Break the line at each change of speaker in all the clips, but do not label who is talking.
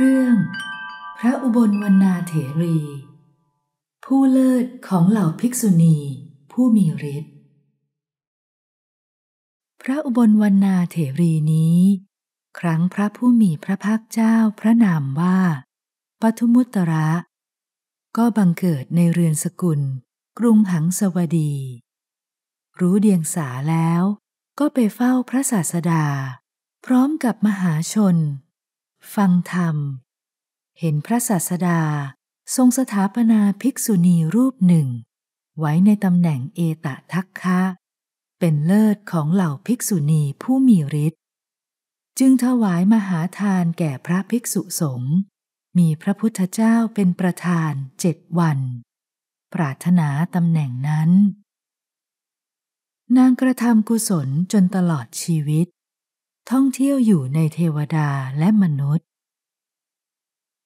เรื่อง พระอุบลวรรณาเถรี ผู้เลิศของเหล่าภิกษุณีผู้มีฤทธิ์พระอุบลวรรณาเถรีนี้ ครั้งพระผู้มีพระภาคเจ้าพระนามว่าปทุมุตระ ก็บังเกิดในเรือนสกุล กรุงหังสวดี รู้เดียงสาแล้วก็ไปเฝ้าพระศาสดา พร้อมกับมหาชนฟังธรรม เห็นพระศาสดาทรงสถาปนาภิกษุณีรูปหนึ่ง ไว้ในตำแหน่งเอตทักคะ เป็นเลิศของเหล่าภิกษุณีผู้มีฤทธิ์จึงถวายมหาทานแก่พระภิกษุสงฆ์มีพระพุทธเจ้าเป็นประธานเจ็ดวัน ปรารถนาตำแหน่งนั้น นางกระทำกุศลจนตลอดชีวิตท่องเที่ยวอยู่ในเทวดาและมนุษย์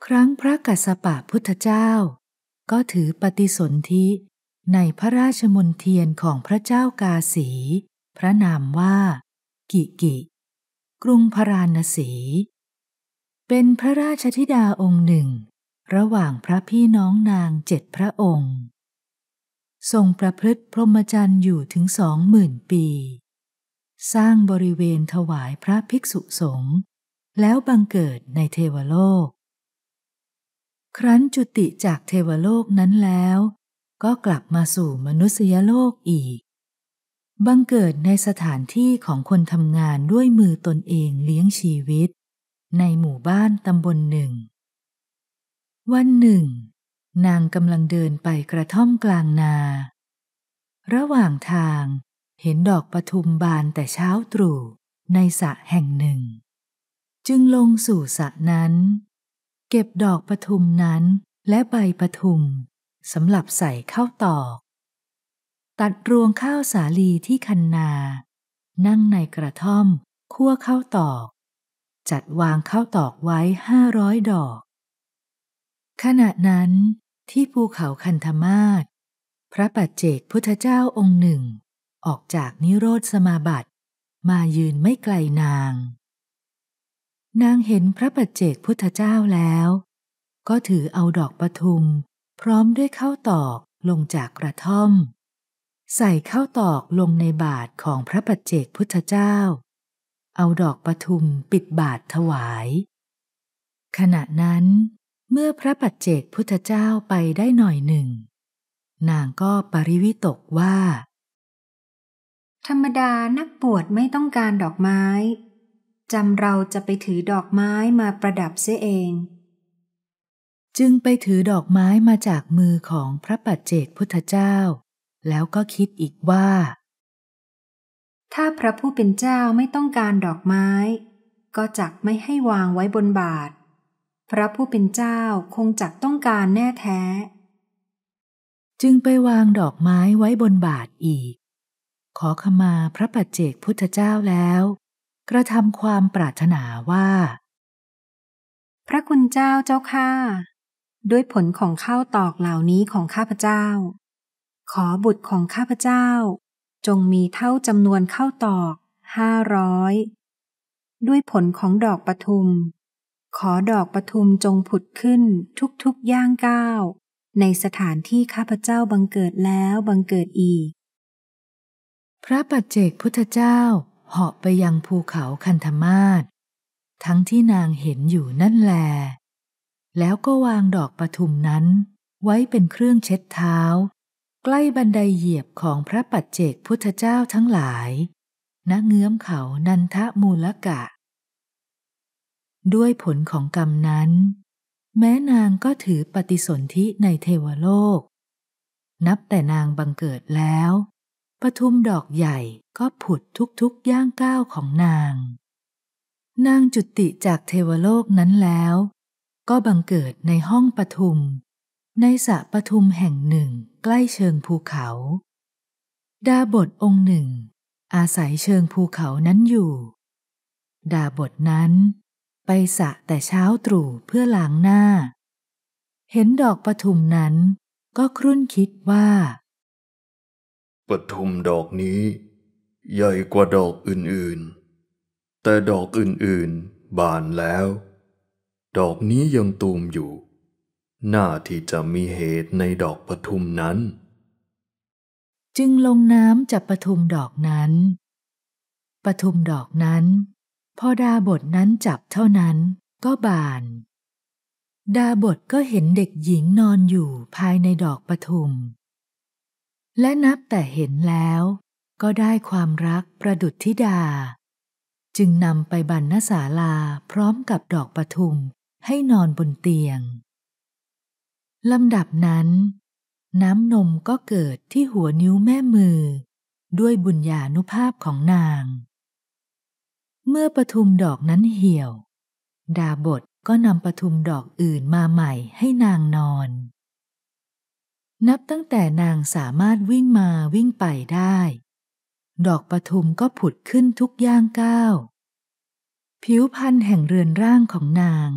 ครั้งพระกัสสปะพุทธเจ้า ก็ถือปฏิสนธิในพระราชมนเทียนของพระเจ้ากาสี พระนามว่า กิกิ กรุงพารานสี เป็นพระราชธิดาองค์หนึ่ง ระหว่างพระพี่น้องนางเจ็ดพระองค์ ทรงประพฤติพรหมจรรย์อยู่ถึงสองหมื่นปีสร้างบริเวณถวายพระภิกษุสงฆ์แล้วบังเกิดในเทวโลก ครั้นจุติจากเทวโลกนั้นแล้ว ก็กลับมาสู่มนุษยโลกอีก บังเกิดในสถานที่ของคนทำงานด้วยมือตนเองเลี้ยงชีวิต ในหมู่บ้านตำบลหนึ่ง วันหนึ่ง นางกำลังเดินไปกระท่อมกลางนา ระหว่างทางเห็นดอกปทุมบานแต่เช้าตรู่ในสระแห่งหนึ่ง จึงลงสู่สระนั้น เก็บดอกปทุมนั้นและใบปทุมสำหรับใส่ข้าวตอก ตัดรวงข้าวสาลีที่คันนา นั่งในกระท่อมคั่วข้าวตอก จัดวางข้าวตอกไว้ห้าร้อยดอก ขณะนั้นที่ภูเขาคันธมาศพระปัจเจกพุทธเจ้าองค์หนึ่งออกจากนิโรธสมาบัติ มายืนไม่ไกลนาง นางเห็นพระปัจเจกพุทธเจ้าแล้ว ก็ถือเอาดอกปทุม พร้อมด้วยข้าวตอกลงจากกระท่อม ใส่ข้าวตอกลงในบาทของพระปัจเจกพุทธเจ้า เอาดอกปทุมปิดบาทถวาย ขณะนั้น เมื่อพระปัจเจกพุทธเจ้าไปได้หน่อยหนึ่ง
นางก็ปริวิตกว่าธรรมดานักบวชไม่ต้องการดอกไม้จำเราจะไปถือดอกไม้มาประดับเสียเอง
จึงไปถือดอกไม้มาจากมือของพระปัจเจกพ
ุทธเจ้า แล้วก็คิดอีกว่า ถ้าพระผู้เป็นเจ้าไม่ต้องการดอกไม้ ก็จักไม่ให้วางไว้บนบาทพระผู้เป็นเจ้าคงจักต้องการแน่แท้ จึง
ไปวางดอกไม้ไว้บนบาทอีกขอขมาพระปัจเจกพุทธเจ
้าแล้ว กระทำความปรารถนาว่า พระคุณเจ้าเจ้าข้าด้วยผลของข้าวตอกเหล่านี้ของข้าพเจ้า ขอบุตรของข้าพเจ้า จงมีเท่าจำนวนข้าวตอกห้าร้อยด้วยผลของดอกปทุม ขอดอกปทุมจงผุดขึ้นทุกๆย่างก้าวในสถานที่ข้าพเจ้าบังเกิดแล้วบังเกิดอีกพระปัจเจกพุทธเจ้า
เหาะไปยังภูเขาคันธมาศทั้งที่นางเห็นอยู่นั่นแล แล้วก็วางดอกปทุมนั้นไว้เป็นเครื่องเช็ดเท้า ใกล้บันไดเหยียบของพระปัจเจกพุทธเจ้าทั้งหลาย ณเงื้อมเขานันทะมูลกะ ด้วยผลของกรรมนั้น แม้นางก็ถือปฏิสนธิในเทวโลก นับแต่นางบังเกิดแล้วปทุมดอกใหญ่ก็ผุดทุก ๆ ย่างก้าวของนาง นางจุติจากเทวโลกนั้นแล้ว ก็บังเกิดในห้องปทุม ในสระปทุมแห่งหนึ่งใกล้เชิงภูเขา ดาบทองค์หนึ่ง อาศัยเชิงภูเขานั้นอยู่ ดาบทนั้น ไปสะแต่เช้าตรู่เพื่อล้างหน้า เห็นดอกปทุมนั้นก็ครุ่นคิดว่
าปทุมดอกนี้ ใหญ่กว่าดอกอื่นๆ แต่ดอกอื่นๆ บานแล้ว ดอกนี้ยังตูมอยู่ หน้า ที่จะมีเหตุในดอกปทุมนั้น
จึงลงน้ำจับปทุมดอกนั้นปทุมดอกนั้นพอ ดาบทนั้นจับเท่านั้นก็บาน ดาบทก็เห็นเด็กหญิงนอนอยู่ภายในดอกปทุมและนับแต่เห็นแล้วก็ได้ความรักประดุจธิดา จึงนำไปบรรณศาลาพร้อมกับดอกประทุมให้นอนบนเตียง ลำดับนั้น น้ำนมก็เกิดที่หัวนิ้วแม่มือด้วยบุญญานุภาพของนาง เมื่อปทุมดอกนั้นเหี่ยว ดาบทก็นำปทุมดอกอื่นมาใหม่ให้นางนอนนับตั้งแต่นางสามารถวิ่งมาวิ่งไปได้ ดอกปทุมก็ผุดขึ้นทุกย่างก้าว ผิวพันธ์แห่งเรือนร่างของนาง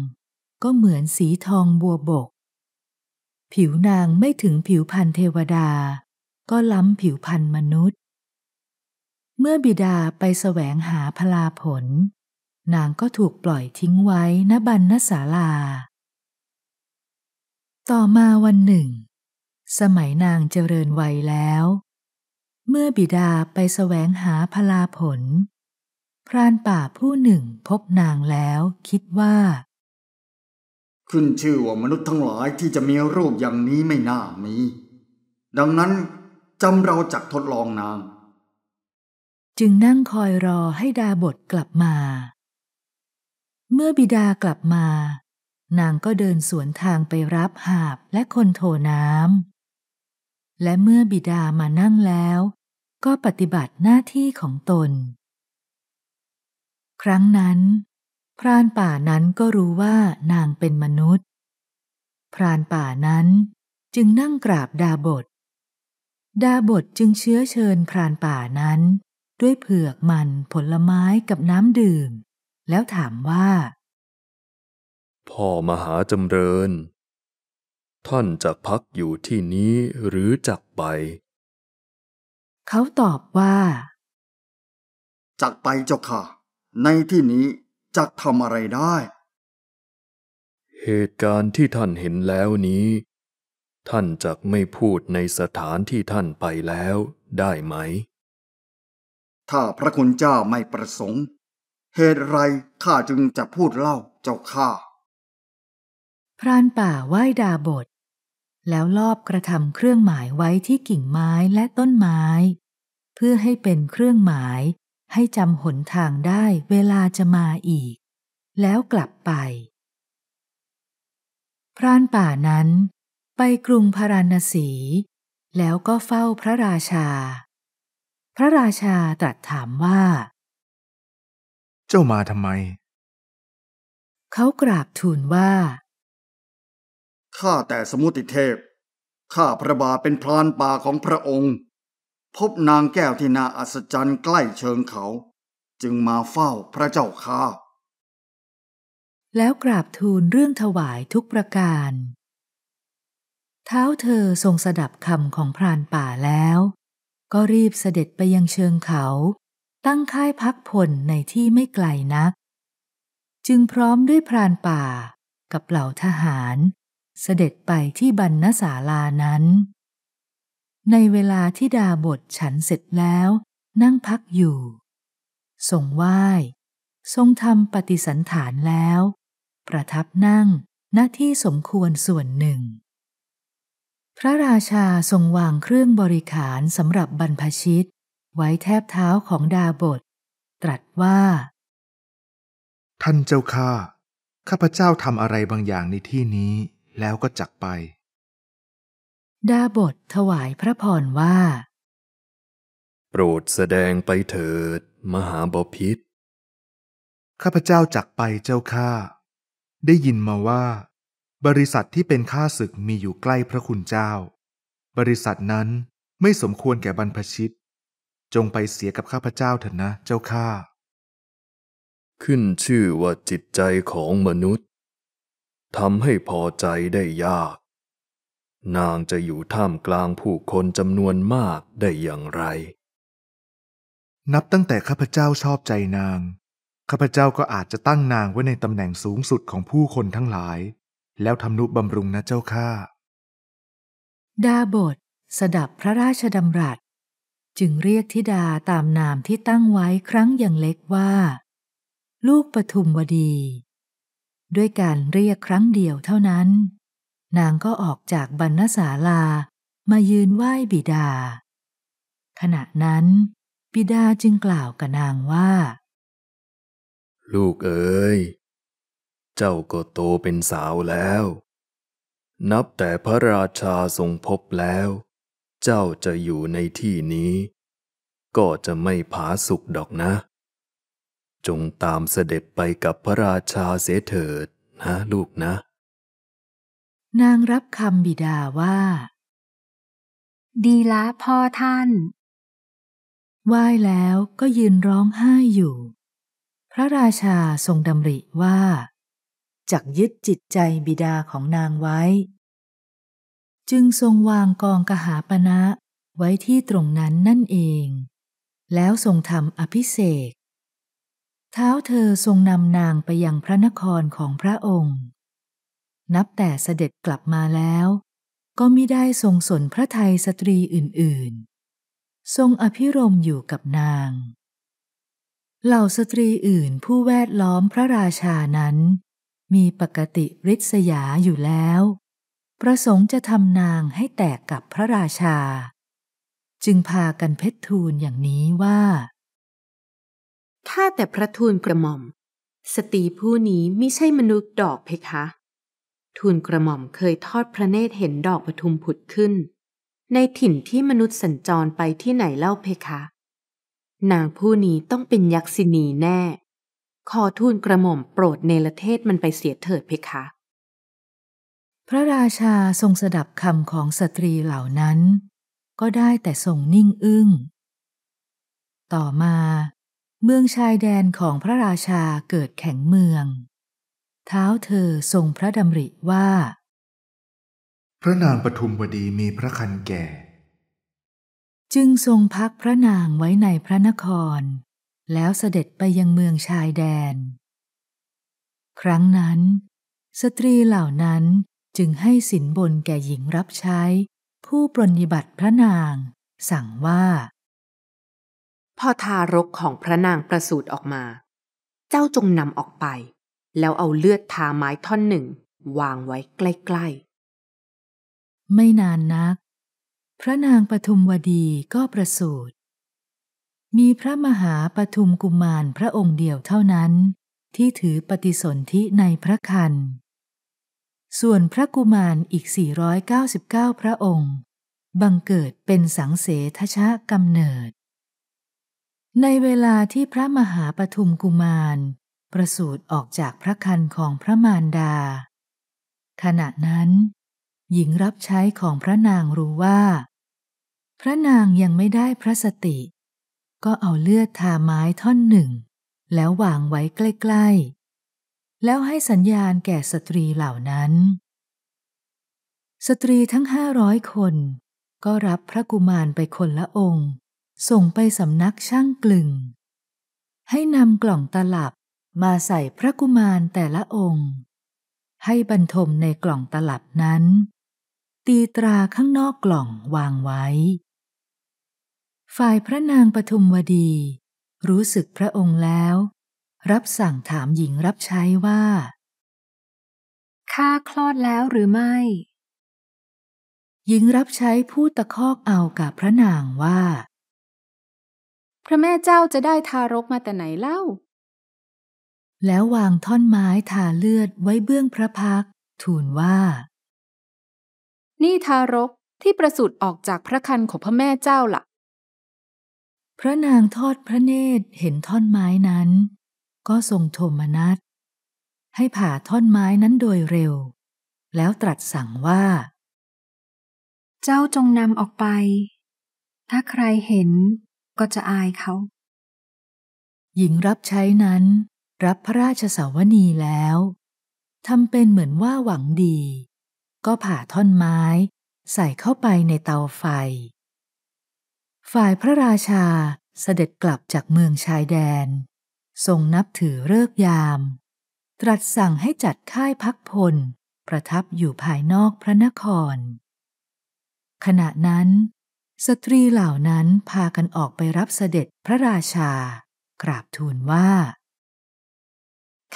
ก็เหมือนสีทองบัวบก ผิวนางไม่ถึงผิวพันธ์เทวดา ก็ล้ำผิวพันธ์มนุษย์ เมื่อบิดาไปแสวงหาพลาผล นางก็ถูกปล่อยทิ้งไว้ณบันนศาลา ต่อมาวันหนึ่งสมัยนางเจริญวัยแล้ว เมื่อบิดาไปสแสวงหาพลาผล พรานป่าผู้หนึ่งพบนางแล้วคิดว่า
ขึ้นชื่อว่ามนุษย์ทั้งหลายที่จะมีรูปอย่างนี้ไม่น่ามี ดังนั้นจำเราจักทดลองนาง
จึงนั่งคอยรอให้ดาบทกลับมา เมื่อบิดากลับมา นางก็เดินสวนทางไปรับหาบและคนโถน้ำและเมื่อบิดามานั่งแล้วก็ปฏิบัติหน้าที่ของตน ครั้งนั้น พรานป่านั้นก็รู้ว่านางเป็นมนุษย์ พรานป่านั้นจึงนั่งกราบดาบท ดาบทจึงเชื้อเชิญพรานป่านั้น ด้วยเผือกมันผลไม้กับน้ำดื่ม แล้วถามว่า
พ่อมหาจำเริญท่านจะพักอยู่ที่นี้หรือจัก
ไป
เขาตอบว่า
จักไปเจ้าค่ะ ในที่นี้จักทำอะไรได้
เหตุการณ์ที่ท่านเห็นแล้วนี้ ท่านจักไม่พูดในสถานที่ท่านไปแล้วได้ไหม ถ้าพระคุณเจ้าไม่ประสงค์ เหตุไรข้าจึงจะพูดเล่าเจ้าข้า
พรานป่าไหว้ดาบท แล้วลอบกระทำเครื่องหมายไว้ที่กิ่งไม้และต้นไม้ เพื่อให้เป็นเครื่องหมายให้จำหนทางได้เวลาจะมาอีก แล้วกลับไป พรานป่านั้นไปกรุงพาราณสี แล้วก็เฝ้าพระราชา พระราชาตรัสถามว่า
เจ้ามาทำไม
เขากราบทูลว่า
ข้าแต่สมุติเทพ ข้าพระบาทเป็นพราน
ป่าของพระองค์ พบนางแก้วที่น่าอัศจรรย์ใกล้เชิงเขา จึงมาเฝ้าพระเจ้าข้า
แล้วกราบทูลเรื่องถวายทุกประการ เท้าเธอทรงสดับคำของพรานป่าแล้ว ก็รีบเสด็จไปยังเชิงเขาตั้งค่ายพักผลในที่ไม่ไกลนัก จึงพร้อมด้วยพรานป่ากับเหล่าทหารเสด็จไปที่บรรณศาลานั้น ในเวลาที่ดาบทฉันเสร็จแล้ว นั่งพักอยู่ ทรงไหว้ทรงทำปฏิสันฐานแล้ว ประทับนั่งหน้าที่สมควรส่วนหนึ่ง พระราชาทรงวางเครื่องบริขารสำหรับบรรพชิตไว้แทบเท้าของดาบท
ตรัสว่า ท่านเจ้าข้าข้าพเจ้าทำอะไรบางอย่างในที่นี้แล้วก็จักไป
ดาบทถวายพ
ระพรว่า โปรดแสดงไปเถิด มหาบพิษ ข้าพเจ้าจักไปเจ้าข้าได้ยินมาว่า บริษัทที่เป็นข้าศึกมีอยู่ใกล้พระคุณเจ้า บริษัทนั้นไม่สมควรแก่บรรพชิต จงไปเสียกับข้าพเจ้าเถอะนะเจ้าข้า
ขึ้นชื่อว่าจิตใจของมนุษย์ทำให้พอใจได้ยาก นางจะอยู่ท่ามกลางผู้คนจำนวนมากได้อย่างไร
นับตั้งแต่ข้าพเจ้าชอบใจนางข้าพเจ้าก็อาจจะตั้งนางไว้ในตำแหน่งสูงสุดของผู้คนทั้งหลาย แล้วทำนุบำรุงนะเจ้าข้า
ดาบท สดับพระราชดำรัส จึงเรียกธิดาตามนามที่ตั้งไว้ครั้งอย่างเล็กว่าลูกปทุมวดีด้วยการเรียกครั้งเดียวเท่านั้น นางก็ออกจากบรรณศาลามายืนไหว้บิดา ขณะนั้น บิดาจึงกล่าวกับนางว่า
ลูกเอ๋ยเจ้าก็โตเป็นสาวแล้ว นับแต่พระราชาทรงพบแล้ว เจ้าจะอยู่ในที่นี้ ก็จะไม่ผาสุกดอกนะจงตามเสด็จไปกับพระราชาเสเถิดนะลูกนะ
นางรับคำบิดาว่า ดีละพ่อท่านไหว้แล้วก็ยืนร้องไห้อยู่ พระราชาทรงดำริว่า จักยึดจิตใจบิดาของนางไว้ จึงทรงวางกองกหาปณะไว้ที่ตรงนั้นนั่นเอง แล้วทรงทำอภิเษกเท้าเธอทรงนำนางไปยังพระนครของพระองค์ นับแต่เสด็จกลับมาแล้ว ก็ไม่ได้ทรงสนพระไทยสตรีอื่นๆ ทรงอภิรมอยู่กับนาง เหล่าสตรีอื่นผู้แวดล้อมพระราชานั้น มีปกติริษยาอยู่แล้ว ประสงค์จะทำนางให้แตกกับพระราชา จึงพากันเพชรทูลอย่างนี้ว่า
ข้าแต่พระทูลกระหม่อม สตรีผู้นี้ไม่ใช่มนุษย์ดอกเพคะทูลกระหม่อมเคยทอดพระเนตรเห็นดอกปทุมผุดขึ้น ในถิ่นที่มนุษย์สัญจรไปที่ไหนเล่าเพคะนางผู้นี้ต้องเป็นยักษินีแน่ขอทูลกระหม่อมโปรดเนรเทศมันไปเสียเถิดเพคะ
พระราชาทรงสดับคำของสตรีเหล่านั้น ก็ได้แต่ทรงนิ่งอึง้งต่อมาเมืองชายแดนของพระราชาเกิดแข็งเมืองเท้าเธอทรงพระดำริว่า
พระนางปทุมวดีมีพระคันแก่
จึงทรงพักพระนางไว้ในพระนคร แล้วเสด็จไปยังเมืองชายแดน ครั้งนั้นสตรีเหล่านั้นจึงให้สินบนแก่หญิงรับใช้ผู้ปรนิบัติพระนางสั่งว่า
พอทารกของพระนางประสูติออกมา เจ้าจงนำออกไปแล้วเอาเลือดทาไม้ท่อนหนึ่งวางไว้ใกล้
ๆ ไม่นานนัก พระนางปทุมวดีก็ประสูติ มีพระมหาปทุมกุมารพระองค์เดียวเท่านั้น ที่ถือปฏิสนธิในพระคันส่วนพระกุมารอีก 499 พระองค์ บังเกิดเป็นสังเสทชะกำเนิดในเวลาที่พระมหาปทุมกุมาร ประสูติออกจากพระคันของพระมารดา ขณะนั้น หญิงรับใช้ของพระนางรู้ว่า พระนางยังไม่ได้พระสติ ก็เอาเลือดทาไม้ท่อนหนึ่ง แล้ววางไว้ใกล้ๆ แล้วให้สัญญาณแก่สตรีเหล่านั้น สตรีทั้งห้าร้อยคน ก็รับพระกุมารไปคนละองค์ส่งไปสำนักช่างกลึง ให้นำกล่องตลับมาใส่พระกุมารแต่ละองค์ ให้บรรทมในกล่องตลับนั้น ตีตราข้างนอกกล่องวางไว้ ฝ่ายพระนางปทุมวดี รู้สึกพระองค์แล้ว รับสั่งถามหญิงรับใช้ว่าข้
าคลอดแล้วหรือไม่
หญิงรับใช้พูดตะคอกเอากับพระนางว่า
ระแม่เจ้าจะได้ทารกมาแต่ไหนเล่า
แล้ววางท่อนไม้ทาเลือดไว้เบื้องพระพัก ทูลว่า
นี่ทารกที่ประสูติออกจากพระคั
นของพระแม่เจ้าละ่ะ พระนางทอดพระเนตรเห็นท่อนไม้นั้น ก็ทรงโทมนัสให้ผ่าท่อนไม้นั้นโดยเร็ว
แล้วตรัสสั่งว่า เจ้าจงนำออกไป ถ้าใครเห็นก็จะอายเขา หญิง
รับใช้นั้นรับพระราชสาวนีแล้วทำเป็นเหมือนว่าหวังดี ก็ผ่าท่อนไม้ ใส่เข้าไปในเตาไฟ ฝ่ายพระราชาเสด็จกลับจากเมืองชายแดน ทรงนับถือเลิกยาม ตรัสสั่งให้จัดค่ายพักพล ประทับอยู่ภายนอกพระนคร ขณะนั้นสตรีเหล่านั้นพากันออกไปรับเสด็จพระราชากราบทูล
ว่า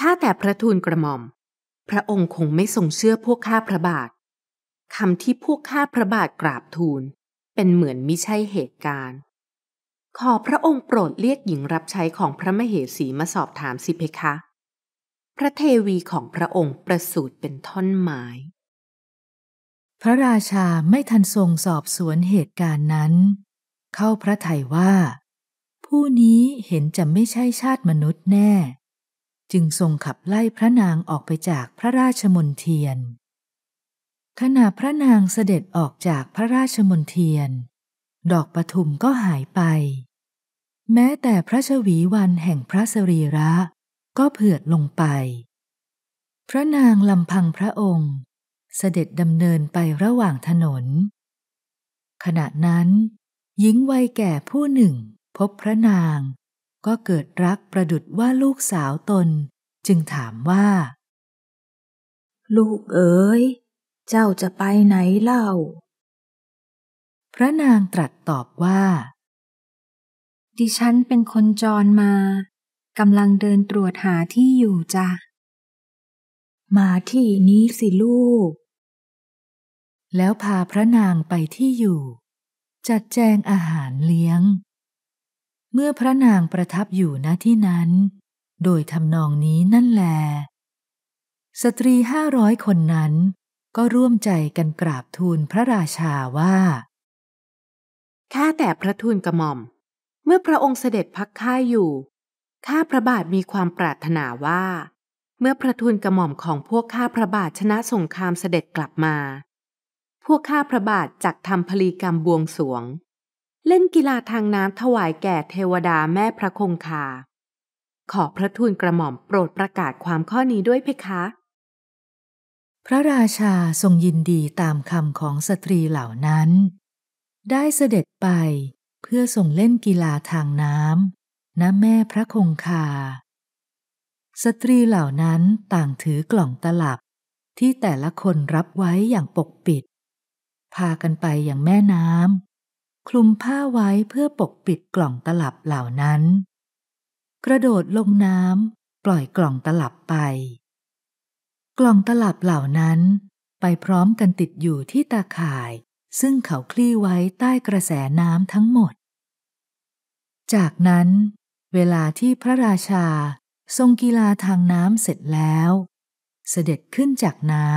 ข้าแต่พระทูลกระหม่อม พระองค์คงไม่ทรงเชื่อพวกข้าพระบาทคำที่พวกข้าพระบาทกราบทูลเป็นเหมือนมิใช่เหตุการณ์ ขอพระองค์โปรดเรียกหญิงรับใช้ของพระมเหสีมาสอบถามสิเพคะ พระเทวีของพระองค์ประสูติเป็นท่อน
ไม้พระราชาไม่ทันทรงสอบสวนเหตุการณ์นั้น เข้าพระทัยว่า ผู้นี้เห็นจะไม่ใช่ชาติมนุษย์แน่ จึงทรงขับไล่พระนางออกไปจากพระราชมนเทียน ขณะพระนางเสด็จออกจากพระราชมนเทียน ดอกปทุมก็หายไป แม้แต่พระชวีวันแห่งพระสรีระก็เผือดลงไป พระนางลำพังพระองค์เสด็จดำเนินไประหว่างถนน ขณะนั้น หญิงวัยแก่ผู้หนึ่งพบพระนาง ก็เกิดรักประดุดว่าลูกสาวตน จึงถามว่า ลูก
เอ๋ยเจ้าจะไปไหนเล่า พระนางตรัสตอบว่า ดิฉันเป็นคนจรมากำลังเดินตรวจหาที่อยู่จ้ะมาที่นี้สิลูกแล้วพาพระนางไปที่อยู่
จัดแจงอาหารเลี้ยง เมื่อพระนางประทับอยู่ณที่นั้น โดยทำนองนี้นั่นแล สตรีห้าร้อยคนนั้น ก็ร่วมใจกันกราบทูลพระราชาว่าข้าแต่พระทูลกระหม่อม เมื่อพระองค์เสด็จพักค่ายอยู่ข้า
พระบาทมีความปรารถนาว่า เมื่อพระทูลกระหม่อมของพวกข้าพระบาทชนะสงครามเสด็จกลับมาพวกข้าพระบาทจักทำพลีกรรมบวงสวง เล่นกีฬาทางน้ำถวายแก่เทวดาแม่พระคงคา ขอพระทูลกระหม่อม โปรดประกาศความข้อนี้ด้วยเพคะ
พระราชาทรงยินดีตามคำของสตรีเหล่านั้น ได้เสด็จไปเพื่อส่งเล่นกีฬาทางน้ำณแม่พระคงคา สตรีเหล่านั้นต่างถือกล่องตลับ ที่แต่ละคนรับไว้อย่างปกปิดพากันไปอย่างแม่น้ำคลุมผ้าไว้เพื่อปกปิดกล่องตลับเหล่านั้น กระโดดลงน้ำปล่อยกล่องตลับไป กล่องตลับเหล่านั้นไปพร้อมกันติดอยู่ที่ตาข่าย ซึ่งเขาคลี่ไว้ใต้กระแสน้ำทั้งหมด จากนั้น เวลาที่พระราชาทรงกีฬาทางน้ำเสร็จแล้ว เสด็จขึ้นจากน้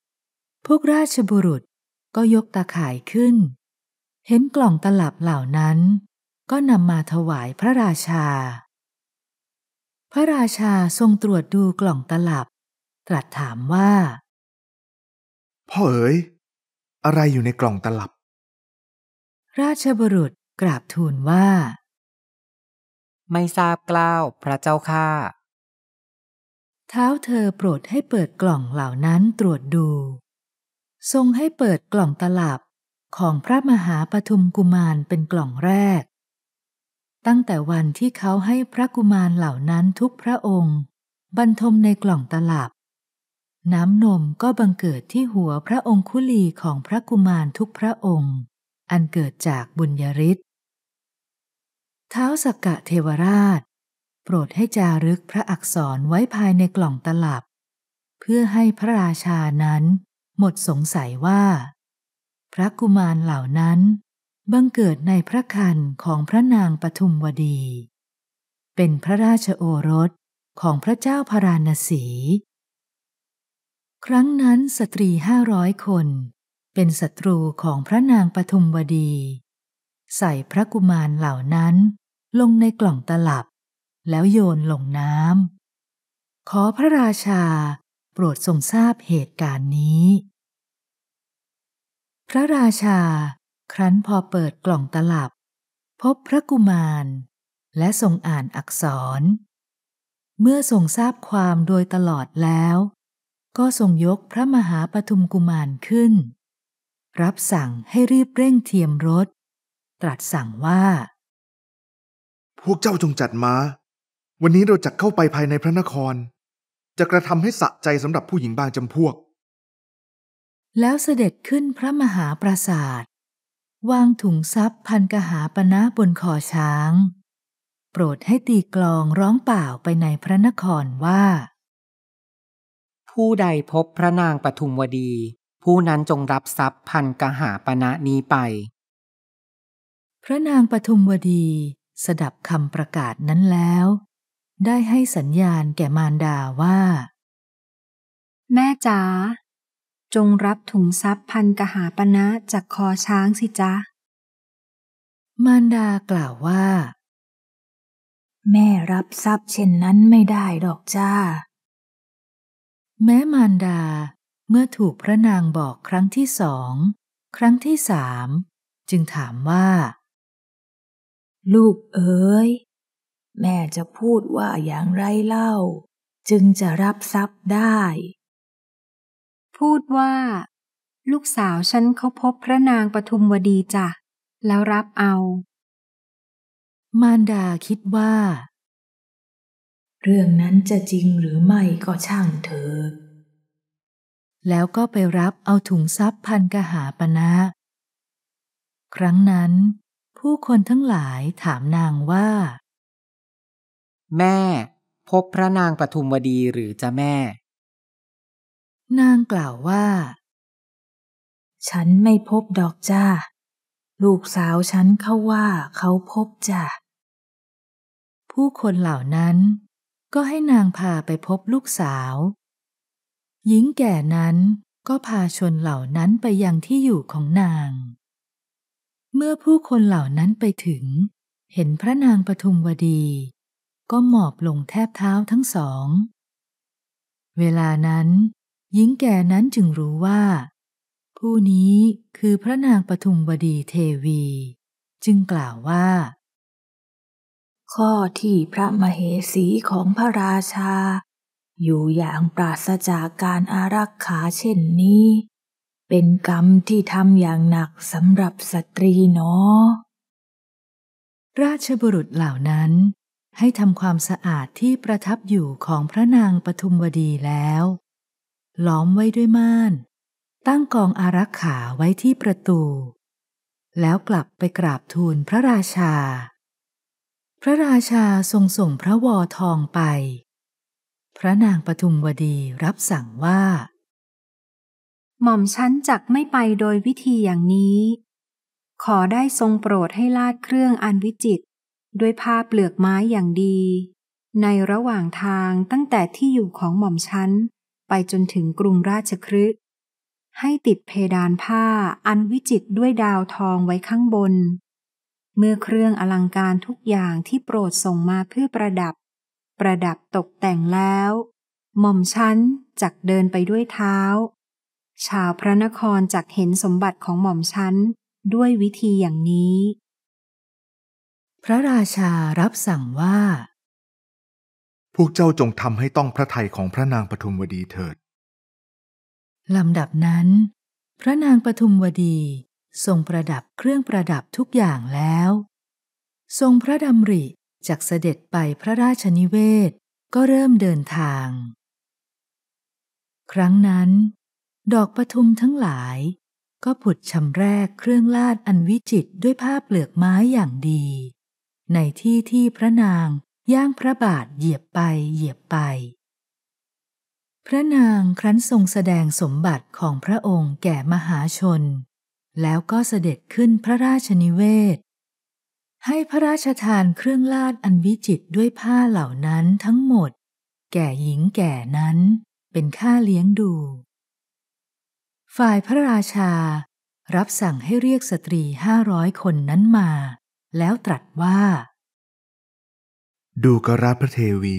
ำพวกราชบุรุษก็ยกตาข่ายขึ้น เห็นกล่องตลับเหล่านั้น ก็นำมาถวายพระราชา พระราชาทรงตรวจดูกล่องตลับ ตรัสถามว่า
พ่อเอ๋ยอะไรอยู่ในกล่องตลับ
ราชบุรุษกราบทูลว่า ไม่ทราบกล่าวพระเจ้าข้า
เท้าเธอโปรดให้เปิดกล่องเหล่านั้นตรวจดูทรงให้เปิดกล่องตลับของพระมหาปทุมกุมารเป็นกล่องแรก ตั้งแต่วันที่เขาให้พระกุมารเหล่านั้นทุกพระองค์ บรรทมในกล่องตลับ น้ำนมก็บังเกิดที่หัวพระองคุลีของพระกุมารทุกพระองค์ อันเกิดจากบุญยริศท้าสกกะเทวราช โปรดให้จารึกพระอักษรไว้ภายในกล่องตลับ เพื่อให้พระราชานั้นมดสงสัยว่าพระกุมารเหล่านั้นบังเกิดในพระคันของพระนางปทุมวดี เป็นพระราชโอรสของพระเจ้าพาราณสี ครั้งนั้นสตรีห้าร้อยคน เป็นศัตรูของพระนางปทุมวดี ใส่พระกุมารเหล่านั้นลงในกล่องตลับแล้วโยนลงน้ำขอพระราชาโปรดทรงทราบเหตุการณ์นี้พระราชาครั้นพอเปิดกล่องตลับ พบพระกุมาร และทรงอ่านอักษร เมื่อทรงทราบความโดยตลอดแล้ว ก็ทรงยกพระมหาปทุมกุมารขึ้น รับสั่งให้รีบเร่งเทียมรถ
ตรัสสั่งว่า พวกเจ้าจงจัดมา้าวันนี้เราจะเข้าไปภายในพระนคร จะกระทำให้สะใจสำหรับผู้หญิงบางจำพวก
แล้วเสด็จขึ้นพระมหาปราศาสวางถุงทรัพย์พันกหาปณะบนคอช้าง โปรดให้ตีกลองร้องเปล่าไปในพระนครว่า
ผู้ใดพบพระนางปทุมวดี ผู้นั้นจงรับทรัพย์พันกหาปณะนี้ไป
พระนางปทุมวดี สดับคำประกาศนั้นแล้ว ได้ให้สัญญาณแก่มารดาว่า
แม่จ๋าจงรับถุงทรัพย์พันกหาปณะจากคอช้างสิจ๊ะมารดากล่าวว่า แม่รับทรัพย์
เช่นนั้นไม่ได้ดอกจ้า แม้มารดา เมื่อถูกพระนางบอกครั้งที่สองครั้งที่สามจึงถามว่า ลูกเอ๋ยแม่จะพูดว่
า
อย่างไรเล่า จึงจะรับทรัพย์ได้พูดว่าลูกสาวฉันเขาพบพระนางปทุมวดีจ้ะแล้วรับเอา มารดาคิดว่า
เรื่องนั้นจะจริงห
รือไม่ก็ช่าง
เถิดแล้วก็ไปรับเอาถุงทรัพย์พันกหาปณะนะครั้งนั้น ผู้คนทั้งหลายถามนางว่า
แม่พบพระนางปทุมวดีหรือจะแม่
นางกล่าวว่า ฉันไม่พบดอกจ้า ลูกสาวฉันเขาว่าเขาพบจ้าผู้คนเหล่านั้น ก็ให้นางพาไปพบลูกสาว หญิงแก่นั้นก็พาชนเหล่านั้นไปยังที่อยู่ของนาง เมื่อผู้คนเหล่านั้นไปถึง เห็นพระนางปทุมวดี ก็หมอบลงแทบเท้าทั้งสอง เวลานั้นหญิงแก่นั้นจึงรู้ว่า ผู้นี้คือพระนางปทุมวดีเทวี จึงกล่าวว่า ข้อที่พระมเหสีของพระราชา อยู่อย่างปราศจากการอารักขาเช่นนี้ เป็นกรรมที่ทำอย่างหนักสำหรับสตรีเนาะราชบุรุษเหล่านั้นให้ทำความสะอาดที่ประทับอยู่ของพระนางปทุมวดีแล้วล้อมไว้ด้วยม่าน ตั้งกองอารักขาไว้ที่ประตู แล้วกลับไปกราบทูลพระราชา พระราชาทรงส่งพระวอทอ
งไป พระนางปทุมวดีรับสั่งว่า หม่อมชั้นจักไม่ไปโดยวิธีอย่างนี้ ขอได้ทรงโปรดให้ลาดเครื่องอันวิจิตด้วยผ้าเปลือกไม้อย่างดี ในระหว่างทางตั้งแต่ที่อยู่ของหม่อมชั้นไปจนถึงกรุงราชครื์ให้ติดเพดานผ้าอันวิจิตด้วยดาวทองไว้ข้างบน เมื่อเครื่องอลังการทุกอย่างที่โปรดส่งมาเพื่อประดับ ประดับตกแต่งแล้ว หม่อมชั้นจักเดินไปด้วยเท้า ชาวพระนครจักเห็นสมบัติของหม่อมชั้นด้วยวิธีอย่างนี้ พระราชารับสั่งว่า
พวกเจ้าจงทำให้ต้องพระทัยของพระนางปทุมวดีเถิด
ลำดับนั้น พระนางปทุมวดีทรงประดับเครื่องประดับทุกอย่างแล้ว ทรงพระดำริจากเสด็จไปพระราชนิเวศก็เริ่มเดินทาง ครั้งนั้น ดอกปทุมทั้งหลาย ก็ผุดชำแรกเครื่องลาดอันวิจิตด้วยผ้าเปลือกไม้อย่างดี ในที่ที่พระนางย่างพระบาทเหยียบไปเหยียบไป พระนางครั้นทรงแสดงสมบัติของพระองค์แก่มหาชน แล้วก็เสด็จขึ้นพระราชนิเวศ ให้พระราชทานเครื่องลาดอันวิจิตด้วยผ้าเหล่านั้นทั้งหมด แก่หญิงแก่นั้นเป็นค่าเลี้ยงดู ฝ่ายพระราชารับสั่งให้เรียกสตรีห้าร้อยคนนั้นมา แล้วตรัสว่า
ดูกราพระเทวี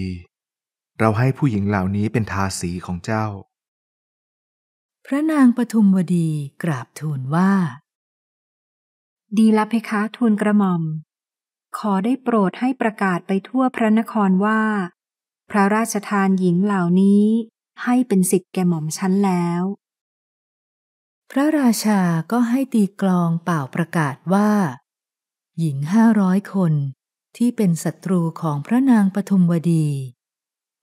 เราให้ผู้หญิงเหล่านี้เป็นทาสีของเจ้า
พระนางปทุมวดีกราบทูลว่า ดีละเพคะทูลกระหม่อม ขอได้โปรดให้ประกาศไปทั่วพระนครว่า พระราชทานหญิงเหล่านี้ให้เป็นสิทธิ์แก่หม่อมชั้นแล้ว พระราชาก็ให้ตีกลองเป่าประกาศว่า
หญิงห้าร้อยคนที่เป็นศัตรูของพระนางปทุมวดี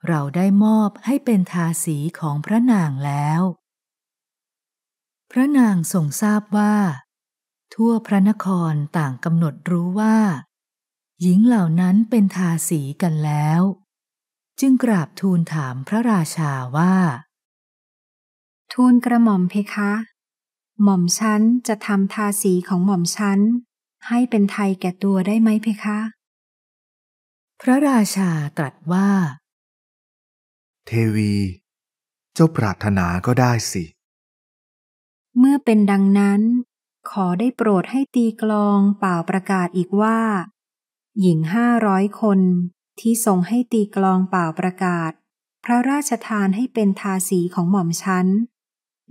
เราได้มอบให้เป็นทาสีของพระนางแล้ว พระนางทรงทราบว่า ทั่วพระนครต่างกำหนดรู้ว่า หญิงเหล่านั้นเป็นทาสีกันแล้ว
จึงกราบทูลถามพระราชาว่า ทูลกระหม่อมเพคะ หม่อมชั้นจะทำทาสีของหม่อมชั้นให้เป็นไทยแก่ตัวได้ไหมเพคะพระราชาตรัสว่า
เทวี เจ้าปรารถนาก็ได้สิ
เมื่อเป็นดังนั้น ขอได้โปรดให้ตีกลองเป่าประกาศอีกว่า หญิงห้าร้อยคนที่ทรงให้ตีกลองเป่าประกาศ พระราชทานให้เป็นทาสีของหม่อมชั้น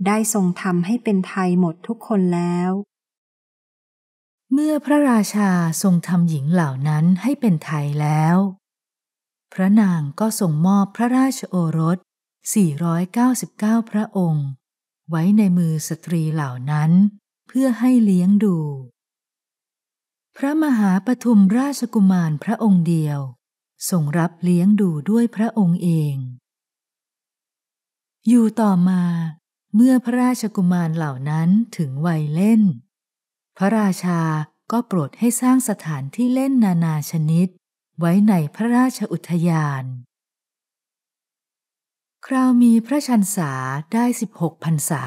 ได้ทรงทำให้เป็นไทยหมดทุกคนแล้วเมื่อพระ
ราชาทรงทำหญิงเหล่านั้นให้เป็นไทยแล้ว พระนางก็ส่งมอบพระราชโอรส 499 พระองค์ ไว้ในมือสตรีเหล่านั้น เพื่อให้เลี้ยงดู พระมหาปฐุมราชกุมารพระองค์เดียว ทรงรับเลี้ยงดูด้วยพระองค์เอง อยู่ต่อมาเมื่อพระราชกุมารเหล่านั้นถึงวัยเล่นพระราชาก็โปรดให้สร้างสถานที่เล่นนานาชนิดไว้ในพระราชอุทยาน คราวมีพระชันษาได้สิบหกพรรษา